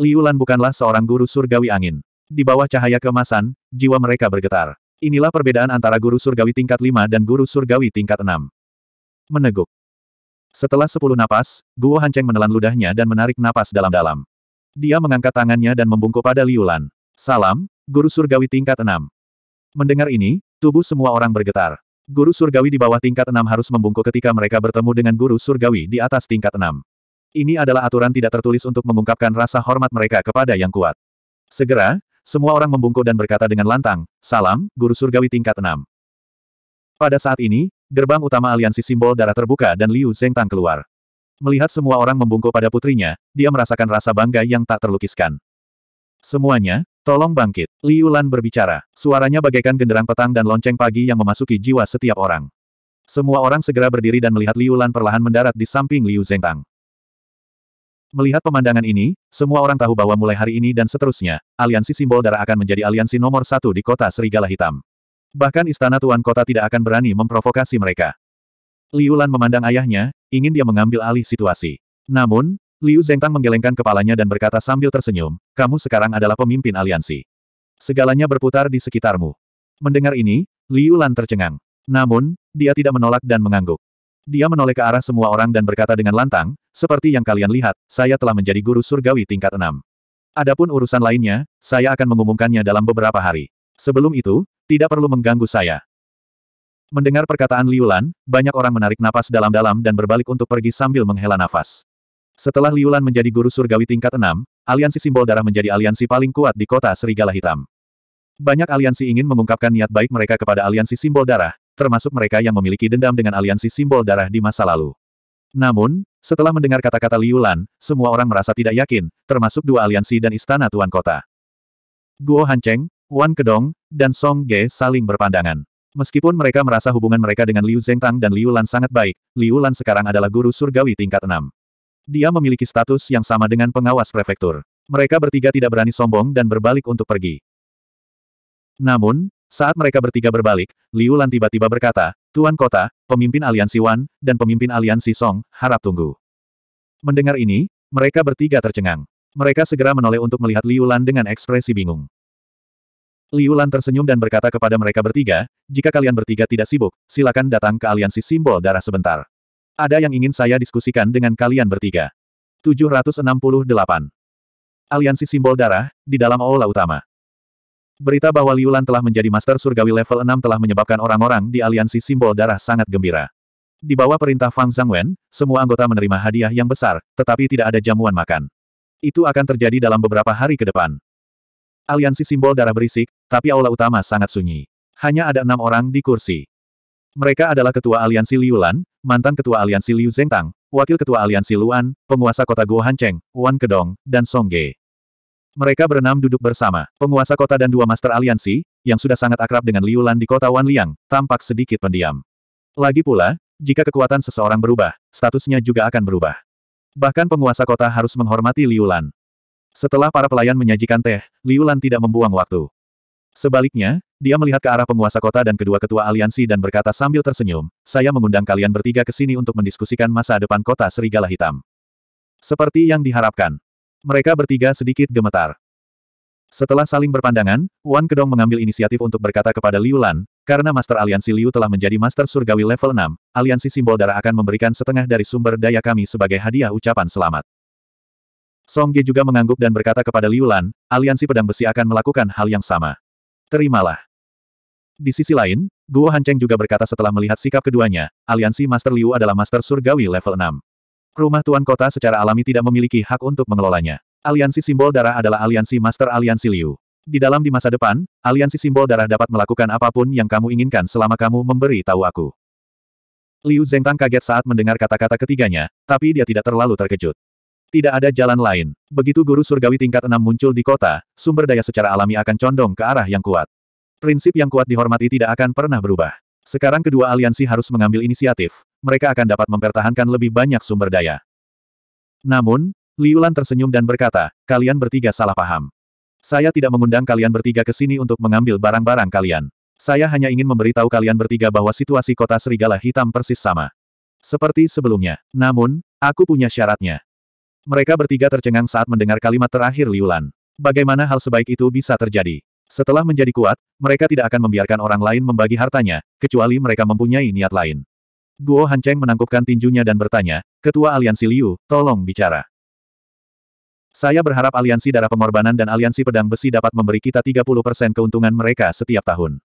Liu bukanlah seorang guru surgawi angin. Di bawah cahaya kemasan, jiwa mereka bergetar. Inilah perbedaan antara guru surgawi tingkat 5 dan guru surgawi tingkat 6. Meneguk. Setelah sepuluh napas, Guo Hanceng menelan ludahnya dan menarik napas dalam-dalam. Dia mengangkat tangannya dan membungkuk pada Liulan. Salam, Guru Surgawi tingkat 6. Mendengar ini, tubuh semua orang bergetar. Guru Surgawi di bawah tingkat 6 harus membungkuk ketika mereka bertemu dengan Guru Surgawi di atas tingkat 6. Ini adalah aturan tidak tertulis untuk mengungkapkan rasa hormat mereka kepada yang kuat. Segera, semua orang membungkuk dan berkata dengan lantang, Salam, Guru Surgawi tingkat 6. Pada saat ini, gerbang utama aliansi simbol darah terbuka dan Liu Zhengtang keluar. Melihat semua orang membungkuk pada putrinya, dia merasakan rasa bangga yang tak terlukiskan. Semuanya, Tolong bangkit. Liu Lan berbicara. Suaranya bagaikan genderang petang dan lonceng pagi yang memasuki jiwa setiap orang. Semua orang segera berdiri dan melihat Liu Lan perlahan mendarat di samping Liu Zengtang. Melihat pemandangan ini, semua orang tahu bahwa mulai hari ini dan seterusnya, aliansi simbol darah akan menjadi aliansi nomor satu di kota Serigala Hitam. Bahkan istana tuan kota tidak akan berani memprovokasi mereka. Liu Lan memandang ayahnya, ingin dia mengambil alih situasi. Namun, Liu Zengtang menggelengkan kepalanya dan berkata sambil tersenyum, kamu sekarang adalah pemimpin aliansi. Segalanya berputar di sekitarmu. Mendengar ini, Liu Lan tercengang. Namun, dia tidak menolak dan mengangguk. Dia menoleh ke arah semua orang dan berkata dengan lantang, seperti yang kalian lihat, saya telah menjadi guru surgawi tingkat enam. Adapun urusan lainnya, saya akan mengumumkannya dalam beberapa hari. Sebelum itu, tidak perlu mengganggu saya. Mendengar perkataan Liu Lan, banyak orang menarik napas dalam-dalam dan berbalik untuk pergi sambil menghela nafas. Setelah Liulan menjadi guru surgawi tingkat 6, aliansi simbol darah menjadi aliansi paling kuat di kota Serigala Hitam. Banyak aliansi ingin mengungkapkan niat baik mereka kepada aliansi simbol darah, termasuk mereka yang memiliki dendam dengan aliansi simbol darah di masa lalu. Namun, setelah mendengar kata-kata Liulan, semua orang merasa tidak yakin, termasuk dua aliansi dan istana tuan kota. Guo Hancheng, Wan Kedong, dan Song Ge saling berpandangan. Meskipun mereka merasa hubungan mereka dengan Liu Zhengtang dan Liulan sangat baik, Liulan sekarang adalah guru surgawi tingkat 6. Dia memiliki status yang sama dengan pengawas prefektur. Mereka bertiga tidak berani sombong dan berbalik untuk pergi. Namun, saat mereka bertiga berbalik, Liu Lan tiba-tiba berkata, Tuan Kota, pemimpin aliansi Wan, dan pemimpin aliansi Song, harap tunggu. Mendengar ini, mereka bertiga tercengang. Mereka segera menoleh untuk melihat Liu Lan dengan ekspresi bingung. Liu Lan tersenyum dan berkata kepada mereka bertiga, jika kalian bertiga tidak sibuk, silakan datang ke aliansi simbol darah sebentar. Ada yang ingin saya diskusikan dengan kalian bertiga. 768. Aliansi Simbol Darah, di dalam aula utama. Berita bahwa Liulan telah menjadi Master Surgawi level 6 telah menyebabkan orang-orang di Aliansi Simbol Darah sangat gembira. Di bawah perintah Fang Zhangwen, semua anggota menerima hadiah yang besar, tetapi tidak ada jamuan makan. Itu akan terjadi dalam beberapa hari ke depan. Aliansi Simbol Darah berisik, tapi aula utama sangat sunyi. Hanya ada enam orang di kursi. Mereka adalah Ketua Aliansi Liu Lan, mantan Ketua Aliansi Liu Zengtang, Wakil Ketua Aliansi Luan, penguasa kota Gohan Cheng, Wan Kedong, dan Song Ge. Mereka berenam duduk bersama, penguasa kota dan dua master aliansi, yang sudah sangat akrab dengan Liu Lan di kota Wan Liang, tampak sedikit pendiam. Lagi pula, jika kekuatan seseorang berubah, statusnya juga akan berubah. Bahkan penguasa kota harus menghormati Liu Lan. Setelah para pelayan menyajikan teh, Liu Lan tidak membuang waktu. Sebaliknya, dia melihat ke arah penguasa kota dan kedua ketua aliansi dan berkata sambil tersenyum, saya mengundang kalian bertiga ke sini untuk mendiskusikan masa depan kota Serigala Hitam. Seperti yang diharapkan. Mereka bertiga sedikit gemetar. Setelah saling berpandangan, Wan Kedong mengambil inisiatif untuk berkata kepada Liu Lan, karena Master Aliansi Liu telah menjadi Master Surgawi level 6, aliansi simbol darah akan memberikan setengah dari sumber daya kami sebagai hadiah ucapan selamat. Song Ge juga mengangguk dan berkata kepada Liu Lan, aliansi pedang besi akan melakukan hal yang sama. Terimalah. Di sisi lain, Guo Hancheng juga berkata setelah melihat sikap keduanya, aliansi Master Liu adalah Master Surgawi level 6. Rumah Tuan Kota secara alami tidak memiliki hak untuk mengelolanya. Aliansi simbol darah adalah aliansi Master Aliansi Liu. Di dalam di masa depan, aliansi simbol darah dapat melakukan apapun yang kamu inginkan selama kamu memberi tahu aku. Liu Zengtang kaget saat mendengar kata-kata ketiganya, tapi dia tidak terlalu terkejut. Tidak ada jalan lain. Begitu guru surgawi tingkat enam muncul di kota, sumber daya secara alami akan condong ke arah yang kuat. Prinsip yang kuat dihormati tidak akan pernah berubah. Sekarang kedua aliansi harus mengambil inisiatif, mereka akan dapat mempertahankan lebih banyak sumber daya. Namun, Liulan tersenyum dan berkata, kalian bertiga salah paham. Saya tidak mengundang kalian bertiga ke sini untuk mengambil barang-barang kalian. Saya hanya ingin memberitahu kalian bertiga bahwa situasi kota Serigala Hitam persis sama. Seperti sebelumnya. Namun, aku punya syaratnya. Mereka bertiga tercengang saat mendengar kalimat terakhir Liulan. Bagaimana hal sebaik itu bisa terjadi? Setelah menjadi kuat, mereka tidak akan membiarkan orang lain membagi hartanya, kecuali mereka mempunyai niat lain. Guo Hancheng menangkupkan tinjunya dan bertanya, Ketua Aliansi Liu, tolong bicara. Saya berharap aliansi darah pengorbanan dan aliansi pedang besi dapat memberi kita 30% keuntungan mereka setiap tahun.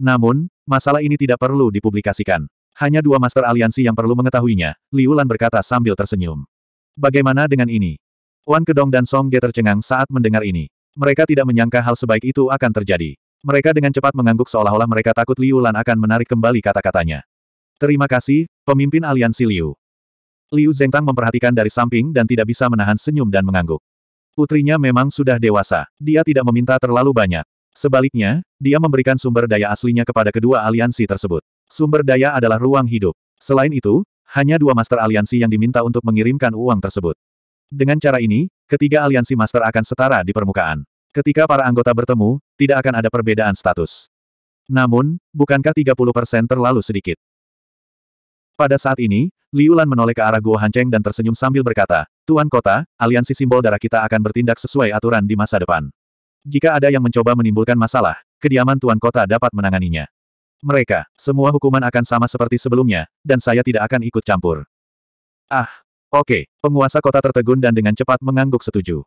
Namun, masalah ini tidak perlu dipublikasikan. Hanya dua master aliansi yang perlu mengetahuinya, Liu Lan berkata sambil tersenyum. Bagaimana dengan ini? Wan Kedong dan Song Ge tercengang saat mendengar ini. Mereka tidak menyangka hal sebaik itu akan terjadi. Mereka dengan cepat mengangguk seolah-olah mereka takut Liu Lan akan menarik kembali kata-katanya. Terima kasih, pemimpin aliansi Liu. Liu Zengtang memperhatikan dari samping dan tidak bisa menahan senyum dan mengangguk. Putrinya memang sudah dewasa. Dia tidak meminta terlalu banyak. Sebaliknya, dia memberikan sumber daya aslinya kepada kedua aliansi tersebut. Sumber daya adalah ruang hidup. Selain itu, hanya dua master aliansi yang diminta untuk mengirimkan uang tersebut. Dengan cara ini, ketiga aliansi master akan setara di permukaan. Ketika para anggota bertemu, tidak akan ada perbedaan status. Namun, bukankah 30% terlalu sedikit? Pada saat ini, Liu Lan menoleh ke arah Guo Hancheng dan tersenyum sambil berkata, Tuan Kota, aliansi simbol darah kita akan bertindak sesuai aturan di masa depan. Jika ada yang mencoba menimbulkan masalah, kediaman Tuan Kota dapat menanganinya. Mereka, semua hukuman akan sama seperti sebelumnya, dan saya tidak akan ikut campur. Ah, Oke, penguasa kota tertegun dan dengan cepat mengangguk setuju.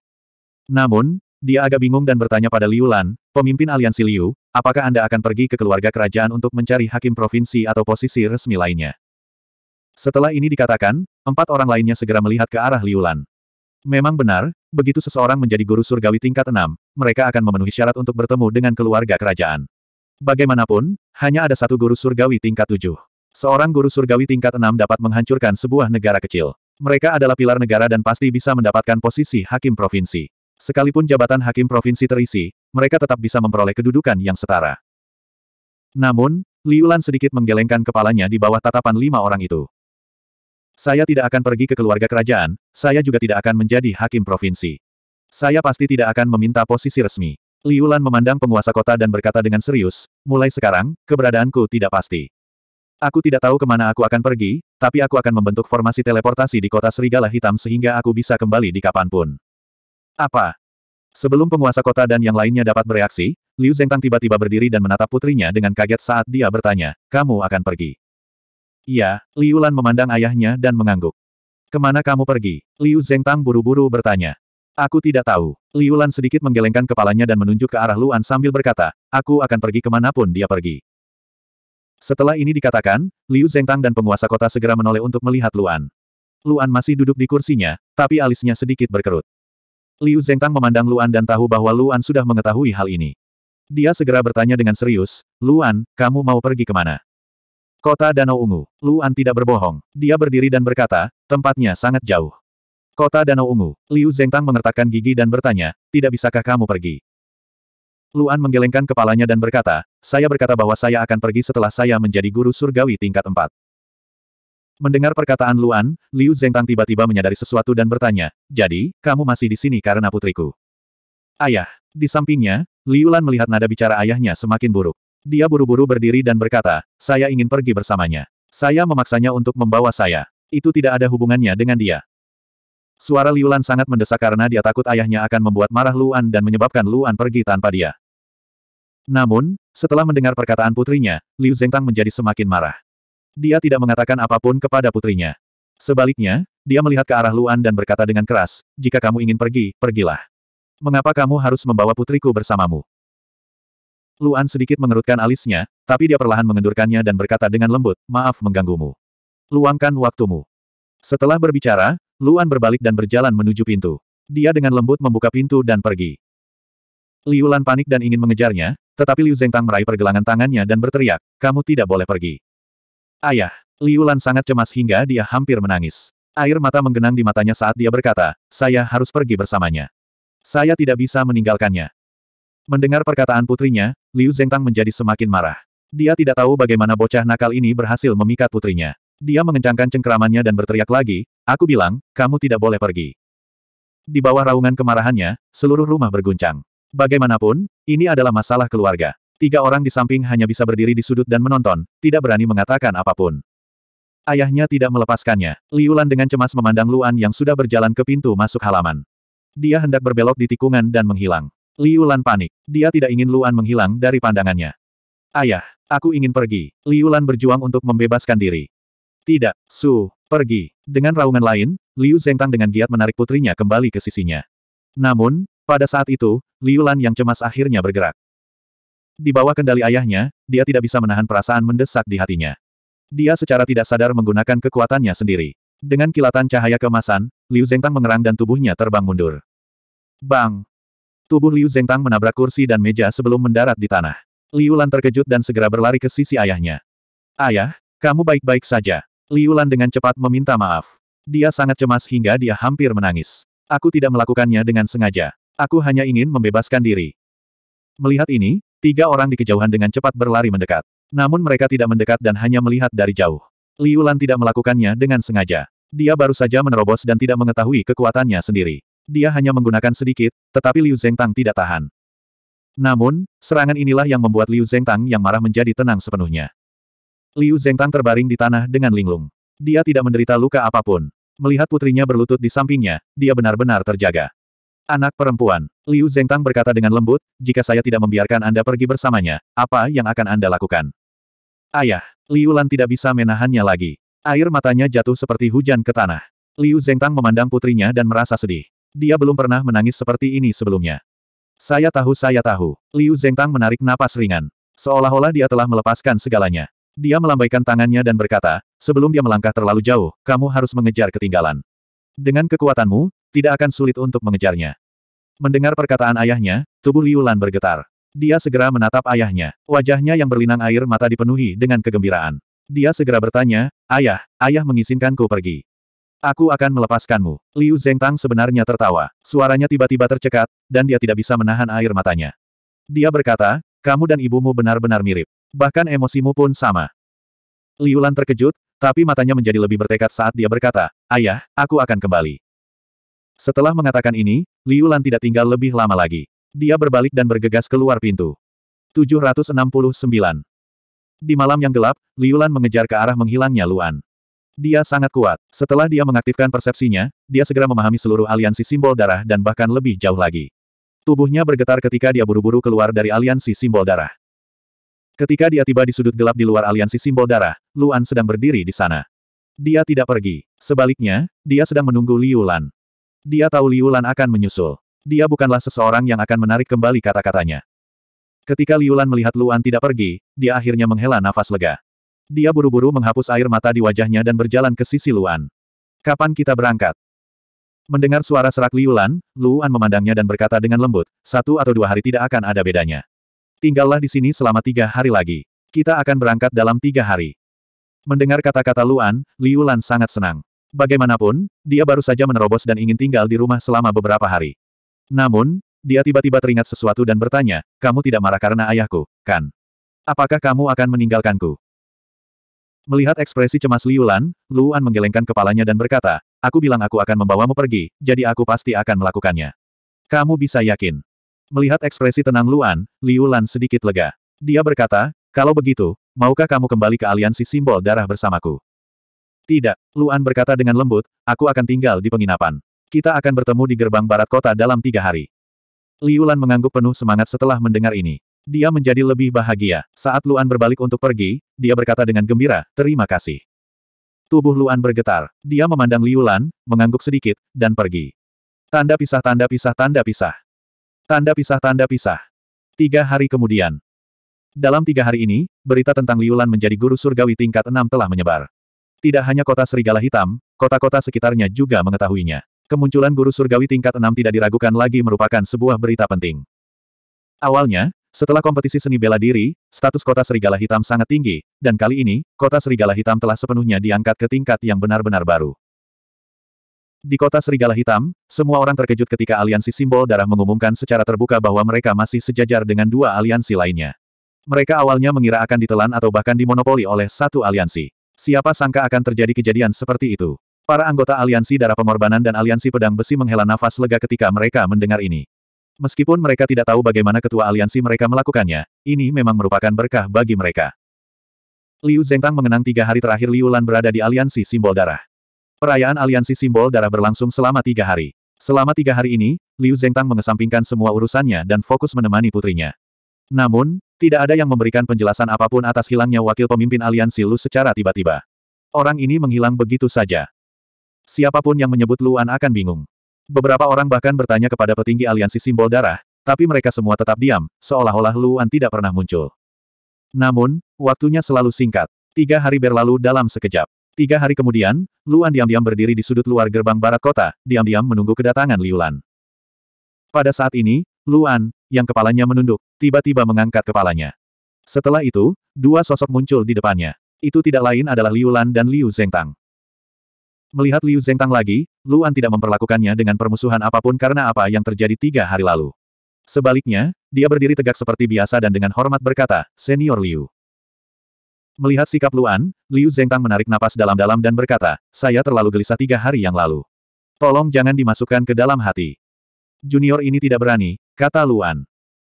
Namun, dia agak bingung dan bertanya pada Liu Lan, pemimpin aliansi Liu, apakah Anda akan pergi ke keluarga kerajaan untuk mencari hakim provinsi atau posisi resmi lainnya? Setelah ini dikatakan, empat orang lainnya segera melihat ke arah Liu Lan. Memang benar, begitu seseorang menjadi guru surgawi tingkat enam, mereka akan memenuhi syarat untuk bertemu dengan keluarga kerajaan. Bagaimanapun, hanya ada satu guru surgawi tingkat tujuh. Seorang guru surgawi tingkat enam dapat menghancurkan sebuah negara kecil. Mereka adalah pilar negara dan pasti bisa mendapatkan posisi hakim provinsi. Sekalipun jabatan hakim provinsi terisi, mereka tetap bisa memperoleh kedudukan yang setara. Namun, Liulan sedikit menggelengkan kepalanya di bawah tatapan lima orang itu. Saya tidak akan pergi ke keluarga kerajaan, saya juga tidak akan menjadi hakim provinsi. Saya pasti tidak akan meminta posisi resmi. Liulan memandang penguasa kota dan berkata dengan serius, mulai sekarang, keberadaanku tidak pasti. Aku tidak tahu kemana aku akan pergi, tapi aku akan membentuk formasi teleportasi di kota Serigala Hitam sehingga aku bisa kembali di kapanpun. Apa? Sebelum penguasa kota dan yang lainnya dapat bereaksi, Liu Zengtang tiba-tiba berdiri dan menatap putrinya dengan kaget saat dia bertanya, kamu akan pergi. Iya, Liu Lan memandang ayahnya dan mengangguk. Kemana kamu pergi? Liu Zengtang buru-buru bertanya. Aku tidak tahu. Liu Lan sedikit menggelengkan kepalanya dan menunjuk ke arah Luan sambil berkata, aku akan pergi kemanapun dia pergi. Setelah ini dikatakan, Liu Zhengtang dan penguasa kota segera menoleh untuk melihat Luan. Luan masih duduk di kursinya, tapi alisnya sedikit berkerut. Liu Zhengtang memandang Luan dan tahu bahwa Luan sudah mengetahui hal ini. Dia segera bertanya dengan serius, Luan, kamu mau pergi kemana? Kota Danau Ungu. Luan tidak berbohong. Dia berdiri dan berkata, tempatnya sangat jauh. Kota Danau Ungu. Liu Zhengtang mengertakkan gigi dan bertanya, tidak bisakah kamu pergi? Luan menggelengkan kepalanya dan berkata, saya berkata bahwa saya akan pergi setelah saya menjadi guru surgawi tingkat 4. Mendengar perkataan Luan, Liu Zengtang tiba-tiba menyadari sesuatu dan bertanya, jadi, kamu masih di sini karena putriku. Ayah. Di sampingnya, Liu Lan melihat nada bicara ayahnya semakin buruk. Dia buru-buru berdiri dan berkata, saya ingin pergi bersamanya. Saya memaksanya untuk membawa saya. Itu tidak ada hubungannya dengan dia. Suara Liulan sangat mendesak karena dia takut ayahnya akan membuat marah Luan dan menyebabkan Luan pergi tanpa dia. Namun, setelah mendengar perkataan putrinya, Liu Zhengtang menjadi semakin marah. Dia tidak mengatakan apapun kepada putrinya. Sebaliknya, dia melihat ke arah Luan dan berkata dengan keras, jika kamu ingin pergi, pergilah. Mengapa kamu harus membawa putriku bersamamu? Luan sedikit mengerutkan alisnya, tapi dia perlahan mengendurkannya dan berkata dengan lembut, maaf mengganggumu. Luangkan waktumu. Setelah berbicara, Luan berbalik dan berjalan menuju pintu. Dia dengan lembut membuka pintu dan pergi. Liulan panik dan ingin mengejarnya, tetapi Liu Zengtang meraih pergelangan tangannya dan berteriak, kamu tidak boleh pergi. Ayah, Liu Lan sangat cemas hingga dia hampir menangis. Air mata menggenang di matanya saat dia berkata, saya harus pergi bersamanya. Saya tidak bisa meninggalkannya. Mendengar perkataan putrinya, Liu Zengtang menjadi semakin marah. Dia tidak tahu bagaimana bocah nakal ini berhasil memikat putrinya. Dia mengencangkan cengkeramannya dan berteriak lagi, aku bilang, kamu tidak boleh pergi. Di bawah raungan kemarahannya, seluruh rumah berguncang. Bagaimanapun, ini adalah masalah keluarga. Tiga orang di samping hanya bisa berdiri di sudut dan menonton, tidak berani mengatakan apapun. Ayahnya tidak melepaskannya. Liulan dengan cemas memandang Luan yang sudah berjalan ke pintu masuk halaman. Dia hendak berbelok di tikungan dan menghilang. Liulan panik. Dia tidak ingin Luan menghilang dari pandangannya. Ayah, aku ingin pergi. Liulan berjuang untuk membebaskan diri. Tidak, Su, pergi. Dengan raungan lain, Liu Zhengtang dengan giat menarik putrinya kembali ke sisinya. Namun, pada saat itu, Liulan yang cemas akhirnya bergerak. Di bawah kendali ayahnya, dia tidak bisa menahan perasaan mendesak di hatinya. Dia secara tidak sadar menggunakan kekuatannya sendiri. Dengan kilatan cahaya kemasan, Liu Zengtang mengerang dan tubuhnya terbang mundur. Bang! Tubuh Liu Zengtang menabrak kursi dan meja sebelum mendarat di tanah. Liu Lan terkejut dan segera berlari ke sisi ayahnya. Ayah, kamu baik-baik saja. Liu Lan dengan cepat meminta maaf. Dia sangat cemas hingga dia hampir menangis. Aku tidak melakukannya dengan sengaja. Aku hanya ingin membebaskan diri. Melihat ini, tiga orang di kejauhan dengan cepat berlari mendekat. Namun mereka tidak mendekat dan hanya melihat dari jauh. Liu Lan tidak melakukannya dengan sengaja. Dia baru saja menerobos dan tidak mengetahui kekuatannya sendiri. Dia hanya menggunakan sedikit, tetapi Liu Tang tidak tahan. Namun, serangan inilah yang membuat Liu Tang yang marah menjadi tenang sepenuhnya. Liu Tang terbaring di tanah dengan linglung. Dia tidak menderita luka apapun. Melihat putrinya berlutut di sampingnya, dia benar-benar terjaga. Anak perempuan, Liu Zengtang berkata dengan lembut, jika saya tidak membiarkan Anda pergi bersamanya, apa yang akan Anda lakukan? Ayah, Liu Lan tidak bisa menahannya lagi. Air matanya jatuh seperti hujan ke tanah. Liu Zengtang memandang putrinya dan merasa sedih. Dia belum pernah menangis seperti ini sebelumnya. Saya tahu saya tahu. Liu Zengtang menarik napas ringan. Seolah-olah dia telah melepaskan segalanya. Dia melambaikan tangannya dan berkata, sebelum dia melangkah terlalu jauh, kamu harus mengejar ketinggalan. Dengan kekuatanmu, tidak akan sulit untuk mengejarnya. Mendengar perkataan ayahnya, tubuh Liu Lan bergetar. Dia segera menatap ayahnya. Wajahnya yang berlinang air mata dipenuhi dengan kegembiraan. Dia segera bertanya, Ayah, ayah mengizinkanku pergi. Aku akan melepaskanmu. Liu Zhengtang sebenarnya tertawa. Suaranya tiba-tiba tercekat, dan dia tidak bisa menahan air matanya. Dia berkata, kamu dan ibumu benar-benar mirip. Bahkan emosimu pun sama. Liu Lan terkejut, tapi matanya menjadi lebih bertekad saat dia berkata, Ayah, aku akan kembali. Setelah mengatakan ini, Liu Lan tidak tinggal lebih lama lagi. Dia berbalik dan bergegas keluar pintu. 769. Di malam yang gelap, Liu Lan mengejar ke arah menghilangnya Luan. Dia sangat kuat. Setelah dia mengaktifkan persepsinya, dia segera memahami seluruh aliansi simbol darah dan bahkan lebih jauh lagi. Tubuhnya bergetar ketika dia buru-buru keluar dari aliansi simbol darah. Ketika dia tiba di sudut gelap di luar aliansi simbol darah, Luan sedang berdiri di sana. Dia tidak pergi. Sebaliknya, dia sedang menunggu Liu Lan. Dia tahu Liu Lan akan menyusul. Dia bukanlah seseorang yang akan menarik kembali kata-katanya. Ketika Liu Lan melihat Luan tidak pergi, dia akhirnya menghela nafas lega. Dia buru-buru menghapus air mata di wajahnya dan berjalan ke sisi Luan. Kapan kita berangkat? Mendengar suara serak Liu Lan, Luan memandangnya dan berkata dengan lembut, satu atau dua hari tidak akan ada bedanya. Tinggallah di sini selama tiga hari lagi. Kita akan berangkat dalam tiga hari. Mendengar kata-kata Luan, Liu Lan sangat senang. Bagaimanapun, dia baru saja menerobos dan ingin tinggal di rumah selama beberapa hari. Namun, dia tiba-tiba teringat sesuatu dan bertanya, kamu tidak marah karena ayahku, kan? Apakah kamu akan meninggalkanku? Melihat ekspresi cemas Liulan, Luan menggelengkan kepalanya dan berkata, aku bilang aku akan membawamu pergi, jadi aku pasti akan melakukannya. Kamu bisa yakin. Melihat ekspresi tenang Luan, Liulan sedikit lega. Dia berkata, kalau begitu, maukah kamu kembali ke aliansi simbol darah bersamaku? Tidak, Luan berkata dengan lembut, aku akan tinggal di penginapan. Kita akan bertemu di gerbang barat kota dalam tiga hari. Liulan mengangguk penuh semangat setelah mendengar ini. Dia menjadi lebih bahagia. Saat Luan berbalik untuk pergi, dia berkata dengan gembira, terima kasih. Tubuh Luan bergetar. Dia memandang Liulan, mengangguk sedikit, dan pergi. Tanda pisah tanda pisah tanda pisah. Tanda pisah tanda pisah. Tiga hari kemudian. Dalam tiga hari ini, berita tentang Liulan menjadi guru surgawi tingkat enam telah menyebar. Tidak hanya kota Serigala Hitam, kota-kota sekitarnya juga mengetahuinya. Kemunculan guru surgawi tingkat 6 tidak diragukan lagi merupakan sebuah berita penting. Awalnya, setelah kompetisi seni bela diri, status kota Serigala Hitam sangat tinggi, dan kali ini, kota Serigala Hitam telah sepenuhnya diangkat ke tingkat yang benar-benar baru. Di kota Serigala Hitam, semua orang terkejut ketika aliansi simbol darah mengumumkan secara terbuka bahwa mereka masih sejajar dengan dua aliansi lainnya. Mereka awalnya mengira akan ditelan atau bahkan dimonopoli oleh satu aliansi. Siapa sangka akan terjadi kejadian seperti itu. Para anggota Aliansi Darah Pengorbanan dan Aliansi Pedang Besi menghela nafas lega ketika mereka mendengar ini. Meskipun mereka tidak tahu bagaimana ketua aliansi mereka melakukannya, ini memang merupakan berkah bagi mereka. Liu Zhengtang mengenang tiga hari terakhir Liu Lan berada di Aliansi Simbol Darah. Perayaan Aliansi Simbol Darah berlangsung selama tiga hari. Selama tiga hari ini, Liu Zhengtang mengesampingkan semua urusannya dan fokus menemani putrinya. Namun, tidak ada yang memberikan penjelasan apapun atas hilangnya wakil pemimpin aliansi Lu secara tiba-tiba. Orang ini menghilang begitu saja. Siapapun yang menyebut Luan akan bingung. Beberapa orang bahkan bertanya kepada petinggi aliansi simbol darah, tapi mereka semua tetap diam, seolah-olah Luan tidak pernah muncul. Namun, waktunya selalu singkat. Tiga hari berlalu dalam sekejap. Tiga hari kemudian, Luan diam-diam berdiri di sudut luar gerbang barat kota, diam-diam menunggu kedatangan Liulan. Pada saat ini, Luan, yang kepalanya menunduk, tiba-tiba mengangkat kepalanya. Setelah itu, dua sosok muncul di depannya. Itu tidak lain adalah Liu Lan dan Liu Zhengtang. Melihat Liu Zhengtang lagi, Luan tidak memperlakukannya dengan permusuhan apapun karena apa yang terjadi tiga hari lalu. Sebaliknya, dia berdiri tegak seperti biasa dan dengan hormat berkata, Senior Liu. Melihat sikap Luan, Liu Zhengtang menarik napas dalam-dalam dan berkata, saya terlalu gelisah tiga hari yang lalu. Tolong jangan dimasukkan ke dalam hati. Junior ini tidak berani, Kata Luan.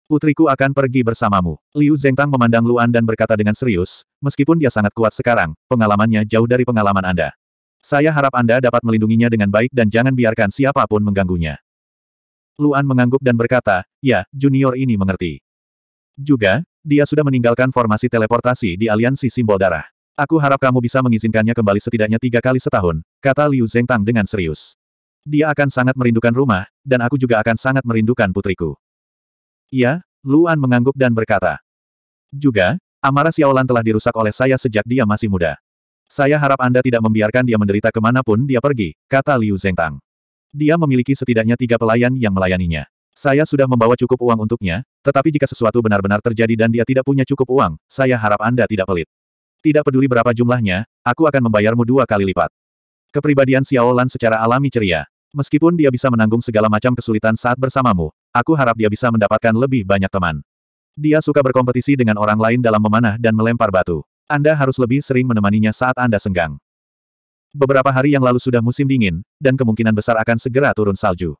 Putriku akan pergi bersamamu. Liu Zengtang memandang Luan dan berkata dengan serius, meskipun dia sangat kuat sekarang, pengalamannya jauh dari pengalaman Anda. Saya harap Anda dapat melindunginya dengan baik dan jangan biarkan siapapun mengganggunya. Luan mengangguk dan berkata, ya, junior ini mengerti. Juga, dia sudah meninggalkan formasi teleportasi di aliansi simbol darah. Aku harap kamu bisa mengizinkannya kembali setidaknya tiga kali setahun, kata Liu Zengtang dengan serius. Dia akan sangat merindukan rumah, dan aku juga akan sangat merindukan putriku. Iya, Luan mengangguk dan berkata. Juga, amarah Xiaolan telah dirusak oleh saya sejak dia masih muda. Saya harap Anda tidak membiarkan dia menderita kemanapun dia pergi, kata Liu Zhengtang. Dia memiliki setidaknya tiga pelayan yang melayaninya. Saya sudah membawa cukup uang untuknya, tetapi jika sesuatu benar-benar terjadi dan dia tidak punya cukup uang, saya harap Anda tidak pelit. Tidak peduli berapa jumlahnya, aku akan membayarmu dua kali lipat. Kepribadian Xiaolan secara alami ceria. Meskipun dia bisa menanggung segala macam kesulitan saat bersamamu, aku harap dia bisa mendapatkan lebih banyak teman. Dia suka berkompetisi dengan orang lain dalam memanah dan melempar batu. Anda harus lebih sering menemaninya saat Anda senggang. Beberapa hari yang lalu sudah musim dingin, dan kemungkinan besar akan segera turun salju.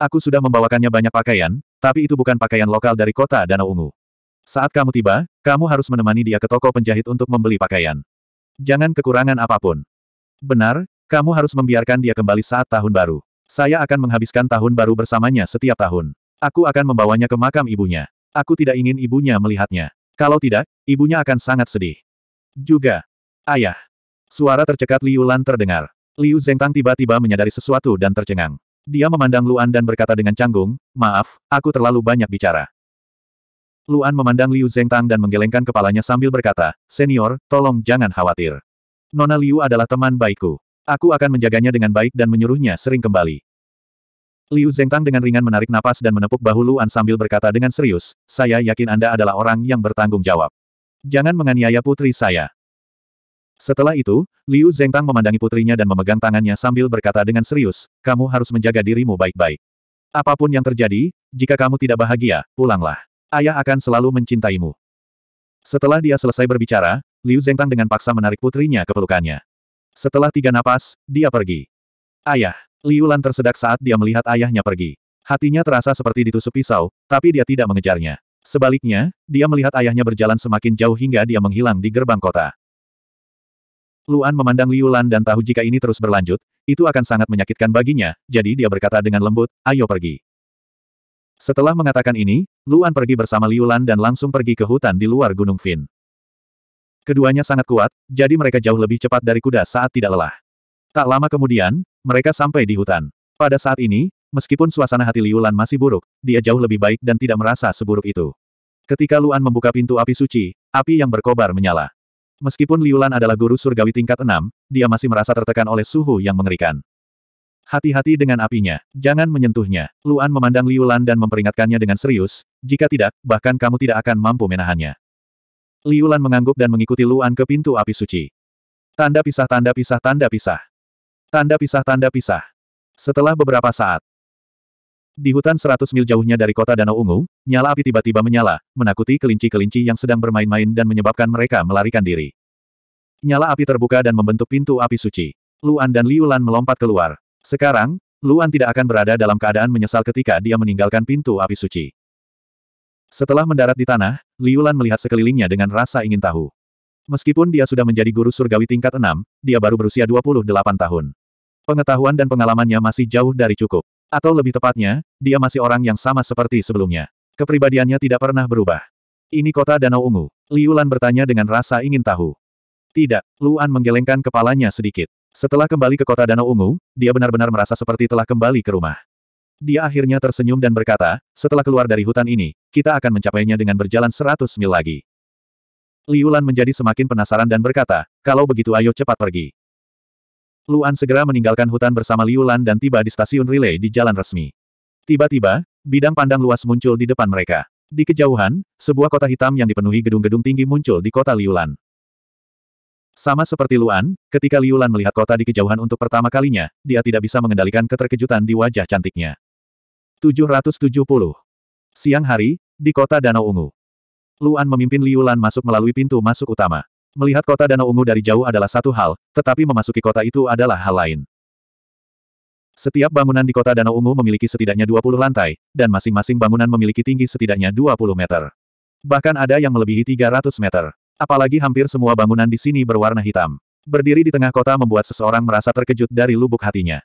Aku sudah membawakannya banyak pakaian, tapi itu bukan pakaian lokal dari kota Danau Ungu. Saat kamu tiba, kamu harus menemani dia ke toko penjahit untuk membeli pakaian. Jangan kekurangan apapun. Benar, kamu harus membiarkan dia kembali saat tahun baru. Saya akan menghabiskan tahun baru bersamanya setiap tahun. Aku akan membawanya ke makam ibunya. Aku tidak ingin ibunya melihatnya. Kalau tidak, ibunya akan sangat sedih. Juga. Ayah. Suara tercekat Liu Lan terdengar. Liu Zhengtang tiba-tiba menyadari sesuatu dan tercengang. Dia memandang Luan dan berkata dengan canggung, Maaf, aku terlalu banyak bicara. Luan memandang Liu Zhengtang dan menggelengkan kepalanya sambil berkata, Senior, tolong jangan khawatir. Nona Liu adalah teman baikku. Aku akan menjaganya dengan baik dan menyuruhnya sering kembali. Liu Zhengtang dengan ringan menarik napas dan menepuk bahu Luan sambil berkata dengan serius, saya yakin Anda adalah orang yang bertanggung jawab. Jangan menganiaya putri saya. Setelah itu, Liu Zhengtang memandangi putrinya dan memegang tangannya sambil berkata dengan serius, kamu harus menjaga dirimu baik-baik. Apapun yang terjadi, jika kamu tidak bahagia, pulanglah. Ayah akan selalu mencintaimu. Setelah dia selesai berbicara, Liu Zhengtang dengan paksa menarik putrinya ke pelukannya. Setelah tiga napas, dia pergi. Ayah. Liu tersedak saat dia melihat ayahnya pergi. Hatinya terasa seperti ditusuk pisau, tapi dia tidak mengejarnya. Sebaliknya, dia melihat ayahnya berjalan semakin jauh hingga dia menghilang di gerbang kota. Luan memandang Liu dan tahu jika ini terus berlanjut, itu akan sangat menyakitkan baginya, jadi dia berkata dengan lembut, ayo pergi. Setelah mengatakan ini, Luan pergi bersama Liu dan langsung pergi ke hutan di luar Gunung Fin. Keduanya sangat kuat, jadi mereka jauh lebih cepat dari kuda saat tidak lelah. Tak lama kemudian, mereka sampai di hutan. Pada saat ini, meskipun suasana hati Liulan masih buruk, dia jauh lebih baik dan tidak merasa seburuk itu. Ketika Luan membuka pintu api suci, api yang berkobar menyala. Meskipun Liulan adalah guru surgawi tingkat enam, dia masih merasa tertekan oleh suhu yang mengerikan. Hati-hati dengan apinya, jangan menyentuhnya. Luan memandang Liulan dan memperingatkannya dengan serius, jika tidak, bahkan kamu tidak akan mampu menahannya. Liu Lan mengangguk dan mengikuti Luan ke pintu api suci. Tanda pisah tanda pisah tanda pisah. Tanda pisah tanda pisah. Setelah beberapa saat, di hutan seratus mil jauhnya dari kota Danau Ungu, nyala api tiba-tiba menyala, menakuti kelinci-kelinci yang sedang bermain-main dan menyebabkan mereka melarikan diri. Nyala api terbuka dan membentuk pintu api suci. Luan dan Liu Lan melompat keluar. Sekarang, Luan tidak akan berada dalam keadaan menyesal ketika dia meninggalkan pintu api suci. Setelah mendarat di tanah, Liulan melihat sekelilingnya dengan rasa ingin tahu. Meskipun dia sudah menjadi guru surgawi tingkat 6, dia baru berusia 28 tahun. Pengetahuan dan pengalamannya masih jauh dari cukup. Atau lebih tepatnya, dia masih orang yang sama seperti sebelumnya. Kepribadiannya tidak pernah berubah. Ini kota Danau Ungu. Liulan bertanya dengan rasa ingin tahu. Tidak, Luan menggelengkan kepalanya sedikit. Setelah kembali ke kota Danau Ungu, dia benar-benar merasa seperti telah kembali ke rumah. Dia akhirnya tersenyum dan berkata, setelah keluar dari hutan ini, kita akan mencapainya dengan berjalan seratus mil lagi. Liulan menjadi semakin penasaran dan berkata, kalau begitu ayo cepat pergi. Luan segera meninggalkan hutan bersama Liulan dan tiba di stasiun relay di jalan resmi. Tiba-tiba, bidang pandang luas muncul di depan mereka. Di kejauhan, sebuah kota hitam yang dipenuhi gedung-gedung tinggi muncul di kota Liulan. Sama seperti Luan, ketika Liulan melihat kota di kejauhan untuk pertama kalinya, dia tidak bisa mengendalikan keterkejutan di wajah cantiknya. 770. Siang hari, di kota Danau Ungu. Luan memimpin Liu Lan masuk melalui pintu masuk utama. Melihat kota Danau Ungu dari jauh adalah satu hal, tetapi memasuki kota itu adalah hal lain. Setiap bangunan di kota Danau Ungu memiliki setidaknya 20 lantai, dan masing-masing bangunan memiliki tinggi setidaknya 20 meter. Bahkan ada yang melebihi 300 meter. Apalagi hampir semua bangunan di sini berwarna hitam. Berdiri di tengah kota membuat seseorang merasa terkejut dari lubuk hatinya.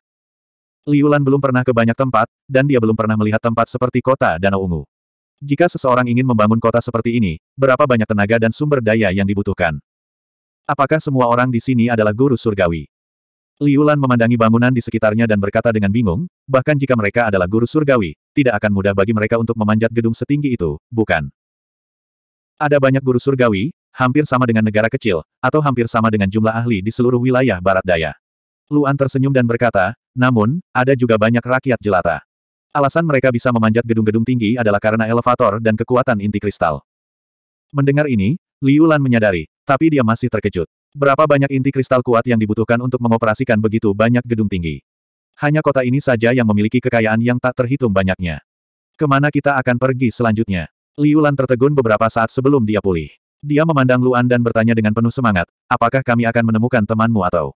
Liulan belum pernah ke banyak tempat, dan dia belum pernah melihat tempat seperti kota Danau Ungu. Jika seseorang ingin membangun kota seperti ini, berapa banyak tenaga dan sumber daya yang dibutuhkan? Apakah semua orang di sini adalah guru surgawi? Liulan memandangi bangunan di sekitarnya dan berkata dengan bingung, bahkan jika mereka adalah guru surgawi, tidak akan mudah bagi mereka untuk memanjat gedung setinggi itu, bukan? Ada banyak guru surgawi, hampir sama dengan negara kecil, atau hampir sama dengan jumlah ahli di seluruh wilayah barat daya. Luan tersenyum dan berkata, namun, ada juga banyak rakyat jelata. Alasan mereka bisa memanjat gedung-gedung tinggi adalah karena elevator dan kekuatan inti kristal. Mendengar ini, Liu Lan menyadari, tapi dia masih terkejut. Berapa banyak inti kristal kuat yang dibutuhkan untuk mengoperasikan begitu banyak gedung tinggi? Hanya kota ini saja yang memiliki kekayaan yang tak terhitung banyaknya. Kemana kita akan pergi selanjutnya? Liu Lan tertegun beberapa saat sebelum dia pulih. Dia memandang Luan dan bertanya dengan penuh semangat, apakah kami akan menemukan temanmu atau...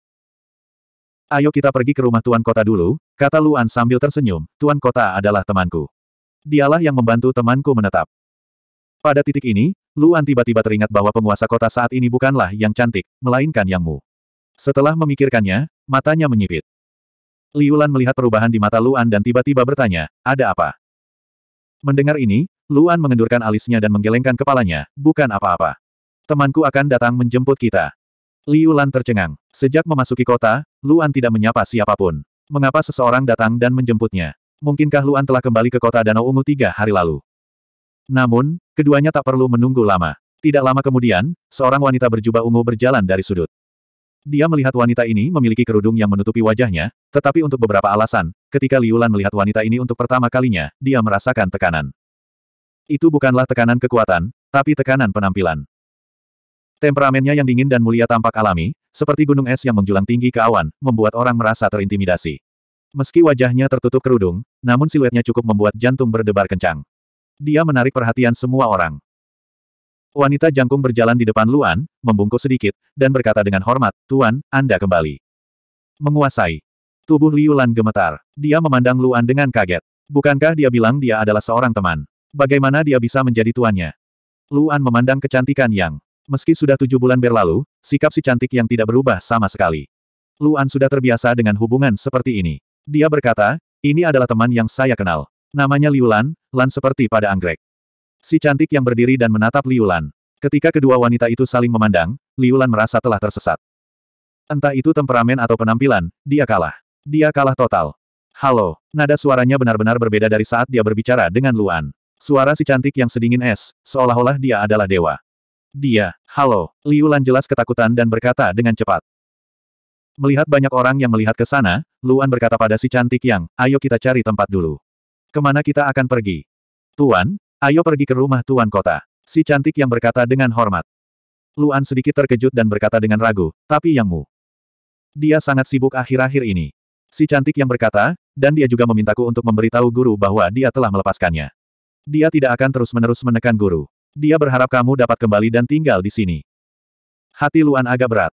Ayo kita pergi ke rumah Tuan Kota dulu, kata Luan sambil tersenyum, Tuan Kota adalah temanku. Dialah yang membantu temanku menetap. Pada titik ini, Luan tiba-tiba teringat bahwa penguasa kota saat ini bukanlah yang cantik, melainkan yang mu. Setelah memikirkannya, matanya menyipit. Liulan melihat perubahan di mata Luan dan tiba-tiba bertanya, ada apa? Mendengar ini, Luan mengendurkan alisnya dan menggelengkan kepalanya, bukan apa-apa. Temanku akan datang menjemput kita. Liulan tercengang. Sejak memasuki kota, Luan tidak menyapa siapapun. Mengapa seseorang datang dan menjemputnya? Mungkinkah Luan telah kembali ke kota Danau Ungu tiga hari lalu? Namun, keduanya tak perlu menunggu lama. Tidak lama kemudian, seorang wanita berjubah ungu berjalan dari sudut. Dia melihat wanita ini memiliki kerudung yang menutupi wajahnya, tetapi untuk beberapa alasan, ketika Liulan melihat wanita ini untuk pertama kalinya, dia merasakan tekanan. Itu bukanlah tekanan kekuatan, tapi tekanan penampilan. Temperamennya yang dingin dan mulia tampak alami, seperti gunung es yang menjulang tinggi ke awan, membuat orang merasa terintimidasi. Meski wajahnya tertutup kerudung, namun siluetnya cukup membuat jantung berdebar kencang. Dia menarik perhatian semua orang. Wanita jangkung berjalan di depan Luan, membungkuk sedikit, dan berkata dengan hormat, Tuan, Anda kembali. Menguasai. Tubuh Liu gemetar. Dia memandang Luan dengan kaget. Bukankah dia bilang dia adalah seorang teman? Bagaimana dia bisa menjadi tuannya? Luan memandang kecantikan Yang. Meski sudah tujuh bulan berlalu, sikap si cantik yang tidak berubah sama sekali. Luan sudah terbiasa dengan hubungan seperti ini. Dia berkata, ini adalah teman yang saya kenal. Namanya Liulan, Lan, seperti pada anggrek. Si cantik yang berdiri dan menatap Liulan. Ketika kedua wanita itu saling memandang, Liulan merasa telah tersesat. Entah itu temperamen atau penampilan, dia kalah. Dia kalah total. Halo, nada suaranya benar-benar berbeda dari saat dia berbicara dengan Luan. Suara si cantik yang sedingin es, seolah-olah dia adalah dewa. Dia, halo, Liu Lan jelas ketakutan dan berkata dengan cepat. Melihat banyak orang yang melihat ke sana, Luan berkata pada si cantik yang, ayo kita cari tempat dulu. Kemana kita akan pergi? Tuan, ayo pergi ke rumah Tuan Kota. Si cantik yang berkata dengan hormat. Luan sedikit terkejut dan berkata dengan ragu, tapi yang mu. Dia sangat sibuk akhir-akhir ini. Si cantik yang berkata, dan dia juga memintaku untuk memberitahu guru bahwa dia telah melepaskannya. Dia tidak akan terus-menerus menekan guru. Dia berharap kamu dapat kembali dan tinggal di sini. Hati Luan agak berat.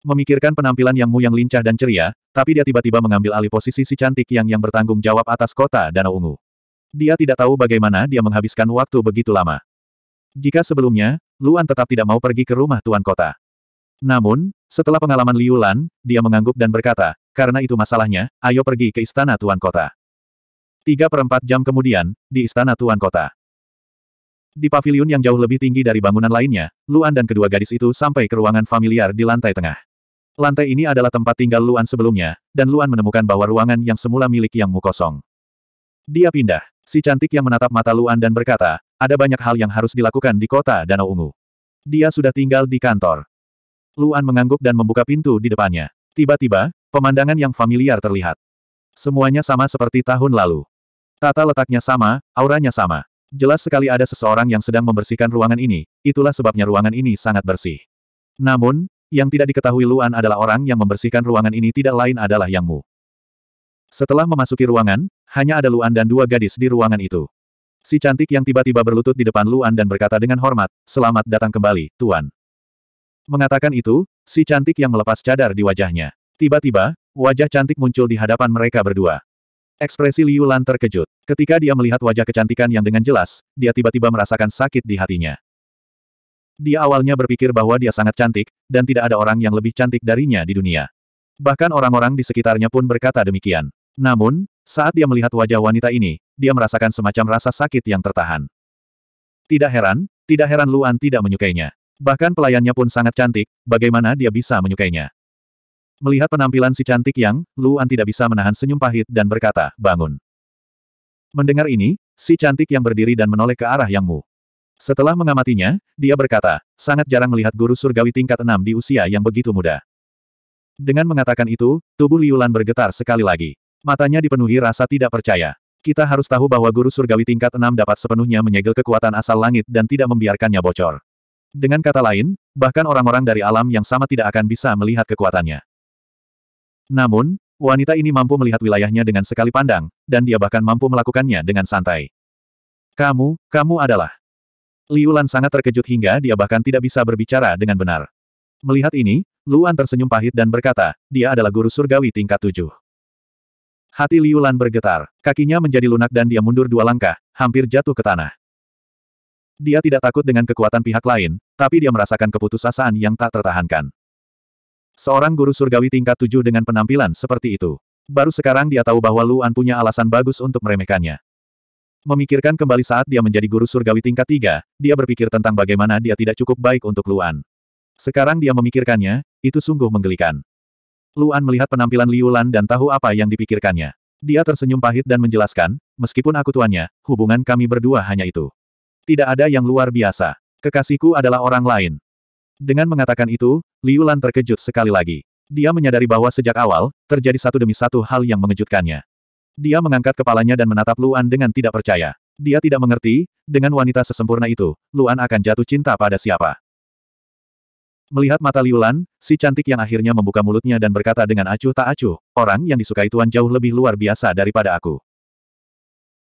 Memikirkan penampilan Yang Mu yang lincah dan ceria, tapi dia tiba-tiba mengambil alih posisi si cantik yang yang bertanggung jawab atas kota Danau Ungu. Dia tidak tahu bagaimana dia menghabiskan waktu begitu lama. Jika sebelumnya, Luan tetap tidak mau pergi ke rumah tuan kota. Namun, setelah pengalaman Liulan, dia mengangguk dan berkata, karena itu masalahnya, ayo pergi ke istana tuan kota. Tiga perempat jam kemudian, di istana tuan kota. Di pavilion yang jauh lebih tinggi dari bangunan lainnya, Luan dan kedua gadis itu sampai ke ruangan familiar di lantai tengah. Lantai ini adalah tempat tinggal Luan sebelumnya, dan Luan menemukan bahwa ruangan yang semula milik Yang Mu kosong. Dia pindah. Si cantik yang menatap mata Luan dan berkata, ada banyak hal yang harus dilakukan di kota Danau Ungu. Dia sudah tinggal di kantor. Luan mengangguk dan membuka pintu di depannya. Tiba-tiba, pemandangan yang familiar terlihat. Semuanya sama seperti tahun lalu. Tata letaknya sama, auranya sama. Jelas sekali ada seseorang yang sedang membersihkan ruangan ini, itulah sebabnya ruangan ini sangat bersih. Namun, yang tidak diketahui Luan adalah orang yang membersihkan ruangan ini tidak lain adalah Yang Mu. Setelah memasuki ruangan, hanya ada Luan dan dua gadis di ruangan itu. Si cantik yang tiba-tiba berlutut di depan Luan dan berkata dengan hormat, Selamat datang kembali, Tuan. Mengatakan itu, si cantik yang melepas cadar di wajahnya. Tiba-tiba, wajah cantik muncul di hadapan mereka berdua. Ekspresi Liu Lan terkejut. Ketika dia melihat wajah kecantikan yang dengan jelas, dia tiba-tiba merasakan sakit di hatinya. Dia awalnya berpikir bahwa dia sangat cantik, dan tidak ada orang yang lebih cantik darinya di dunia. Bahkan orang-orang di sekitarnya pun berkata demikian. Namun, saat dia melihat wajah wanita ini, dia merasakan semacam rasa sakit yang tertahan. Tidak heran, tidak heran Luan tidak menyukainya. Bahkan pelayannya pun sangat cantik, bagaimana dia bisa menyukainya. Melihat penampilan si cantik yang, Luan tidak bisa menahan senyum pahit dan berkata, bangun. Mendengar ini, si cantik yang berdiri dan menoleh ke arah Yang Mu. Setelah mengamatinya, dia berkata, sangat jarang melihat guru surgawi tingkat enam di usia yang begitu muda. Dengan mengatakan itu, tubuh Liulan bergetar sekali lagi. Matanya dipenuhi rasa tidak percaya. Kita harus tahu bahwa guru surgawi tingkat enam dapat sepenuhnya menyegel kekuatan asal langit dan tidak membiarkannya bocor. Dengan kata lain, bahkan orang-orang dari alam yang sama tidak akan bisa melihat kekuatannya. Namun, Wanita ini mampu melihat wilayahnya dengan sekali pandang, dan dia bahkan mampu melakukannya dengan santai. Kamu, kamu adalah. Liulan sangat terkejut hingga dia bahkan tidak bisa berbicara dengan benar. Melihat ini, Luan tersenyum pahit dan berkata, dia adalah guru surgawi tingkat tujuh. Hati Liulan bergetar, kakinya menjadi lunak dan dia mundur dua langkah, hampir jatuh ke tanah. Dia tidak takut dengan kekuatan pihak lain, tapi dia merasakan keputusasaan yang tak tertahankan. Seorang guru surgawi tingkat tujuh dengan penampilan seperti itu. Baru sekarang dia tahu bahwa Luan punya alasan bagus untuk meremehkannya. Memikirkan kembali saat dia menjadi guru surgawi tingkat tiga, dia berpikir tentang bagaimana dia tidak cukup baik untuk Luan. Sekarang dia memikirkannya, itu sungguh menggelikan. Luan melihat penampilan Liu dan tahu apa yang dipikirkannya. Dia tersenyum pahit dan menjelaskan, meskipun aku tuannya, hubungan kami berdua hanya itu. Tidak ada yang luar biasa. Kekasihku adalah orang lain. Dengan mengatakan itu, Liu Lan terkejut sekali lagi. Dia menyadari bahwa sejak awal, terjadi satu demi satu hal yang mengejutkannya. Dia mengangkat kepalanya dan menatap Luan dengan tidak percaya. Dia tidak mengerti, dengan wanita sesempurna itu, Luan akan jatuh cinta pada siapa. Melihat mata Liulan, si cantik yang akhirnya membuka mulutnya dan berkata dengan acuh tak acuh, orang yang disukai Tuan jauh lebih luar biasa daripada aku.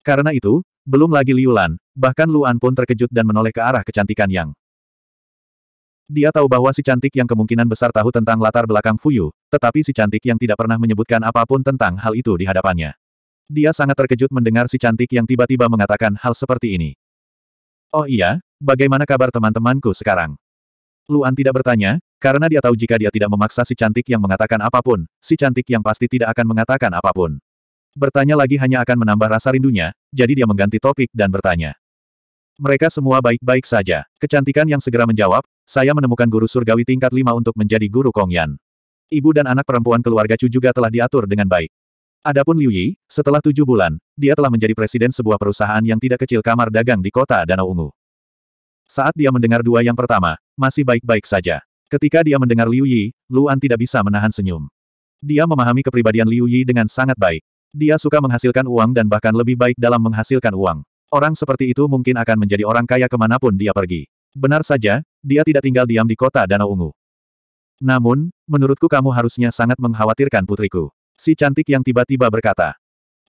Karena itu, belum lagi Liulan, bahkan Luan pun terkejut dan menoleh ke arah kecantikan yang dia tahu bahwa si cantik yang kemungkinan besar tahu tentang latar belakang Fuyu, tetapi si cantik yang tidak pernah menyebutkan apapun tentang hal itu di hadapannya. Dia sangat terkejut mendengar si cantik yang tiba-tiba mengatakan hal seperti ini. Oh iya, bagaimana kabar teman-temanku sekarang? Luan tidak bertanya, karena dia tahu jika dia tidak memaksa si cantik yang mengatakan apapun, si cantik yang pasti tidak akan mengatakan apapun. Bertanya lagi hanya akan menambah rasa rindunya, jadi dia mengganti topik dan bertanya. Mereka semua baik-baik saja. Kecantikan yang segera menjawab, saya menemukan guru surgawi tingkat 5 untuk menjadi guru Kongyan. Ibu dan anak perempuan keluarga Chu juga telah diatur dengan baik. Adapun Liu Yi, setelah tujuh bulan, dia telah menjadi presiden sebuah perusahaan yang tidak kecil kamar dagang di kota Danau Ungu. Saat dia mendengar dua yang pertama, masih baik-baik saja. Ketika dia mendengar Liu Yi, Luan tidak bisa menahan senyum. Dia memahami kepribadian Liu Yi dengan sangat baik. Dia suka menghasilkan uang dan bahkan lebih baik dalam menghasilkan uang. Orang seperti itu mungkin akan menjadi orang kaya kemanapun dia pergi. Benar saja, dia tidak tinggal diam di kota Danau Ungu. Namun, menurutku kamu harusnya sangat mengkhawatirkan putriku. Si cantik yang tiba-tiba berkata.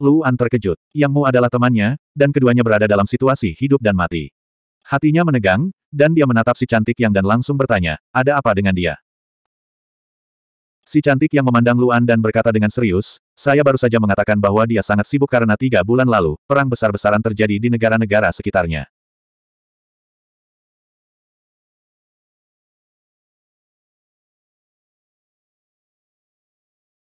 Luan terkejut. Yangmu adalah temannya, dan keduanya berada dalam situasi hidup dan mati. Hatinya menegang, dan dia menatap si cantik yang dan langsung bertanya, ada apa dengan dia? Si cantik yang memandang Luan dan berkata dengan serius, saya baru saja mengatakan bahwa dia sangat sibuk karena tiga bulan lalu, perang besar-besaran terjadi di negara-negara sekitarnya.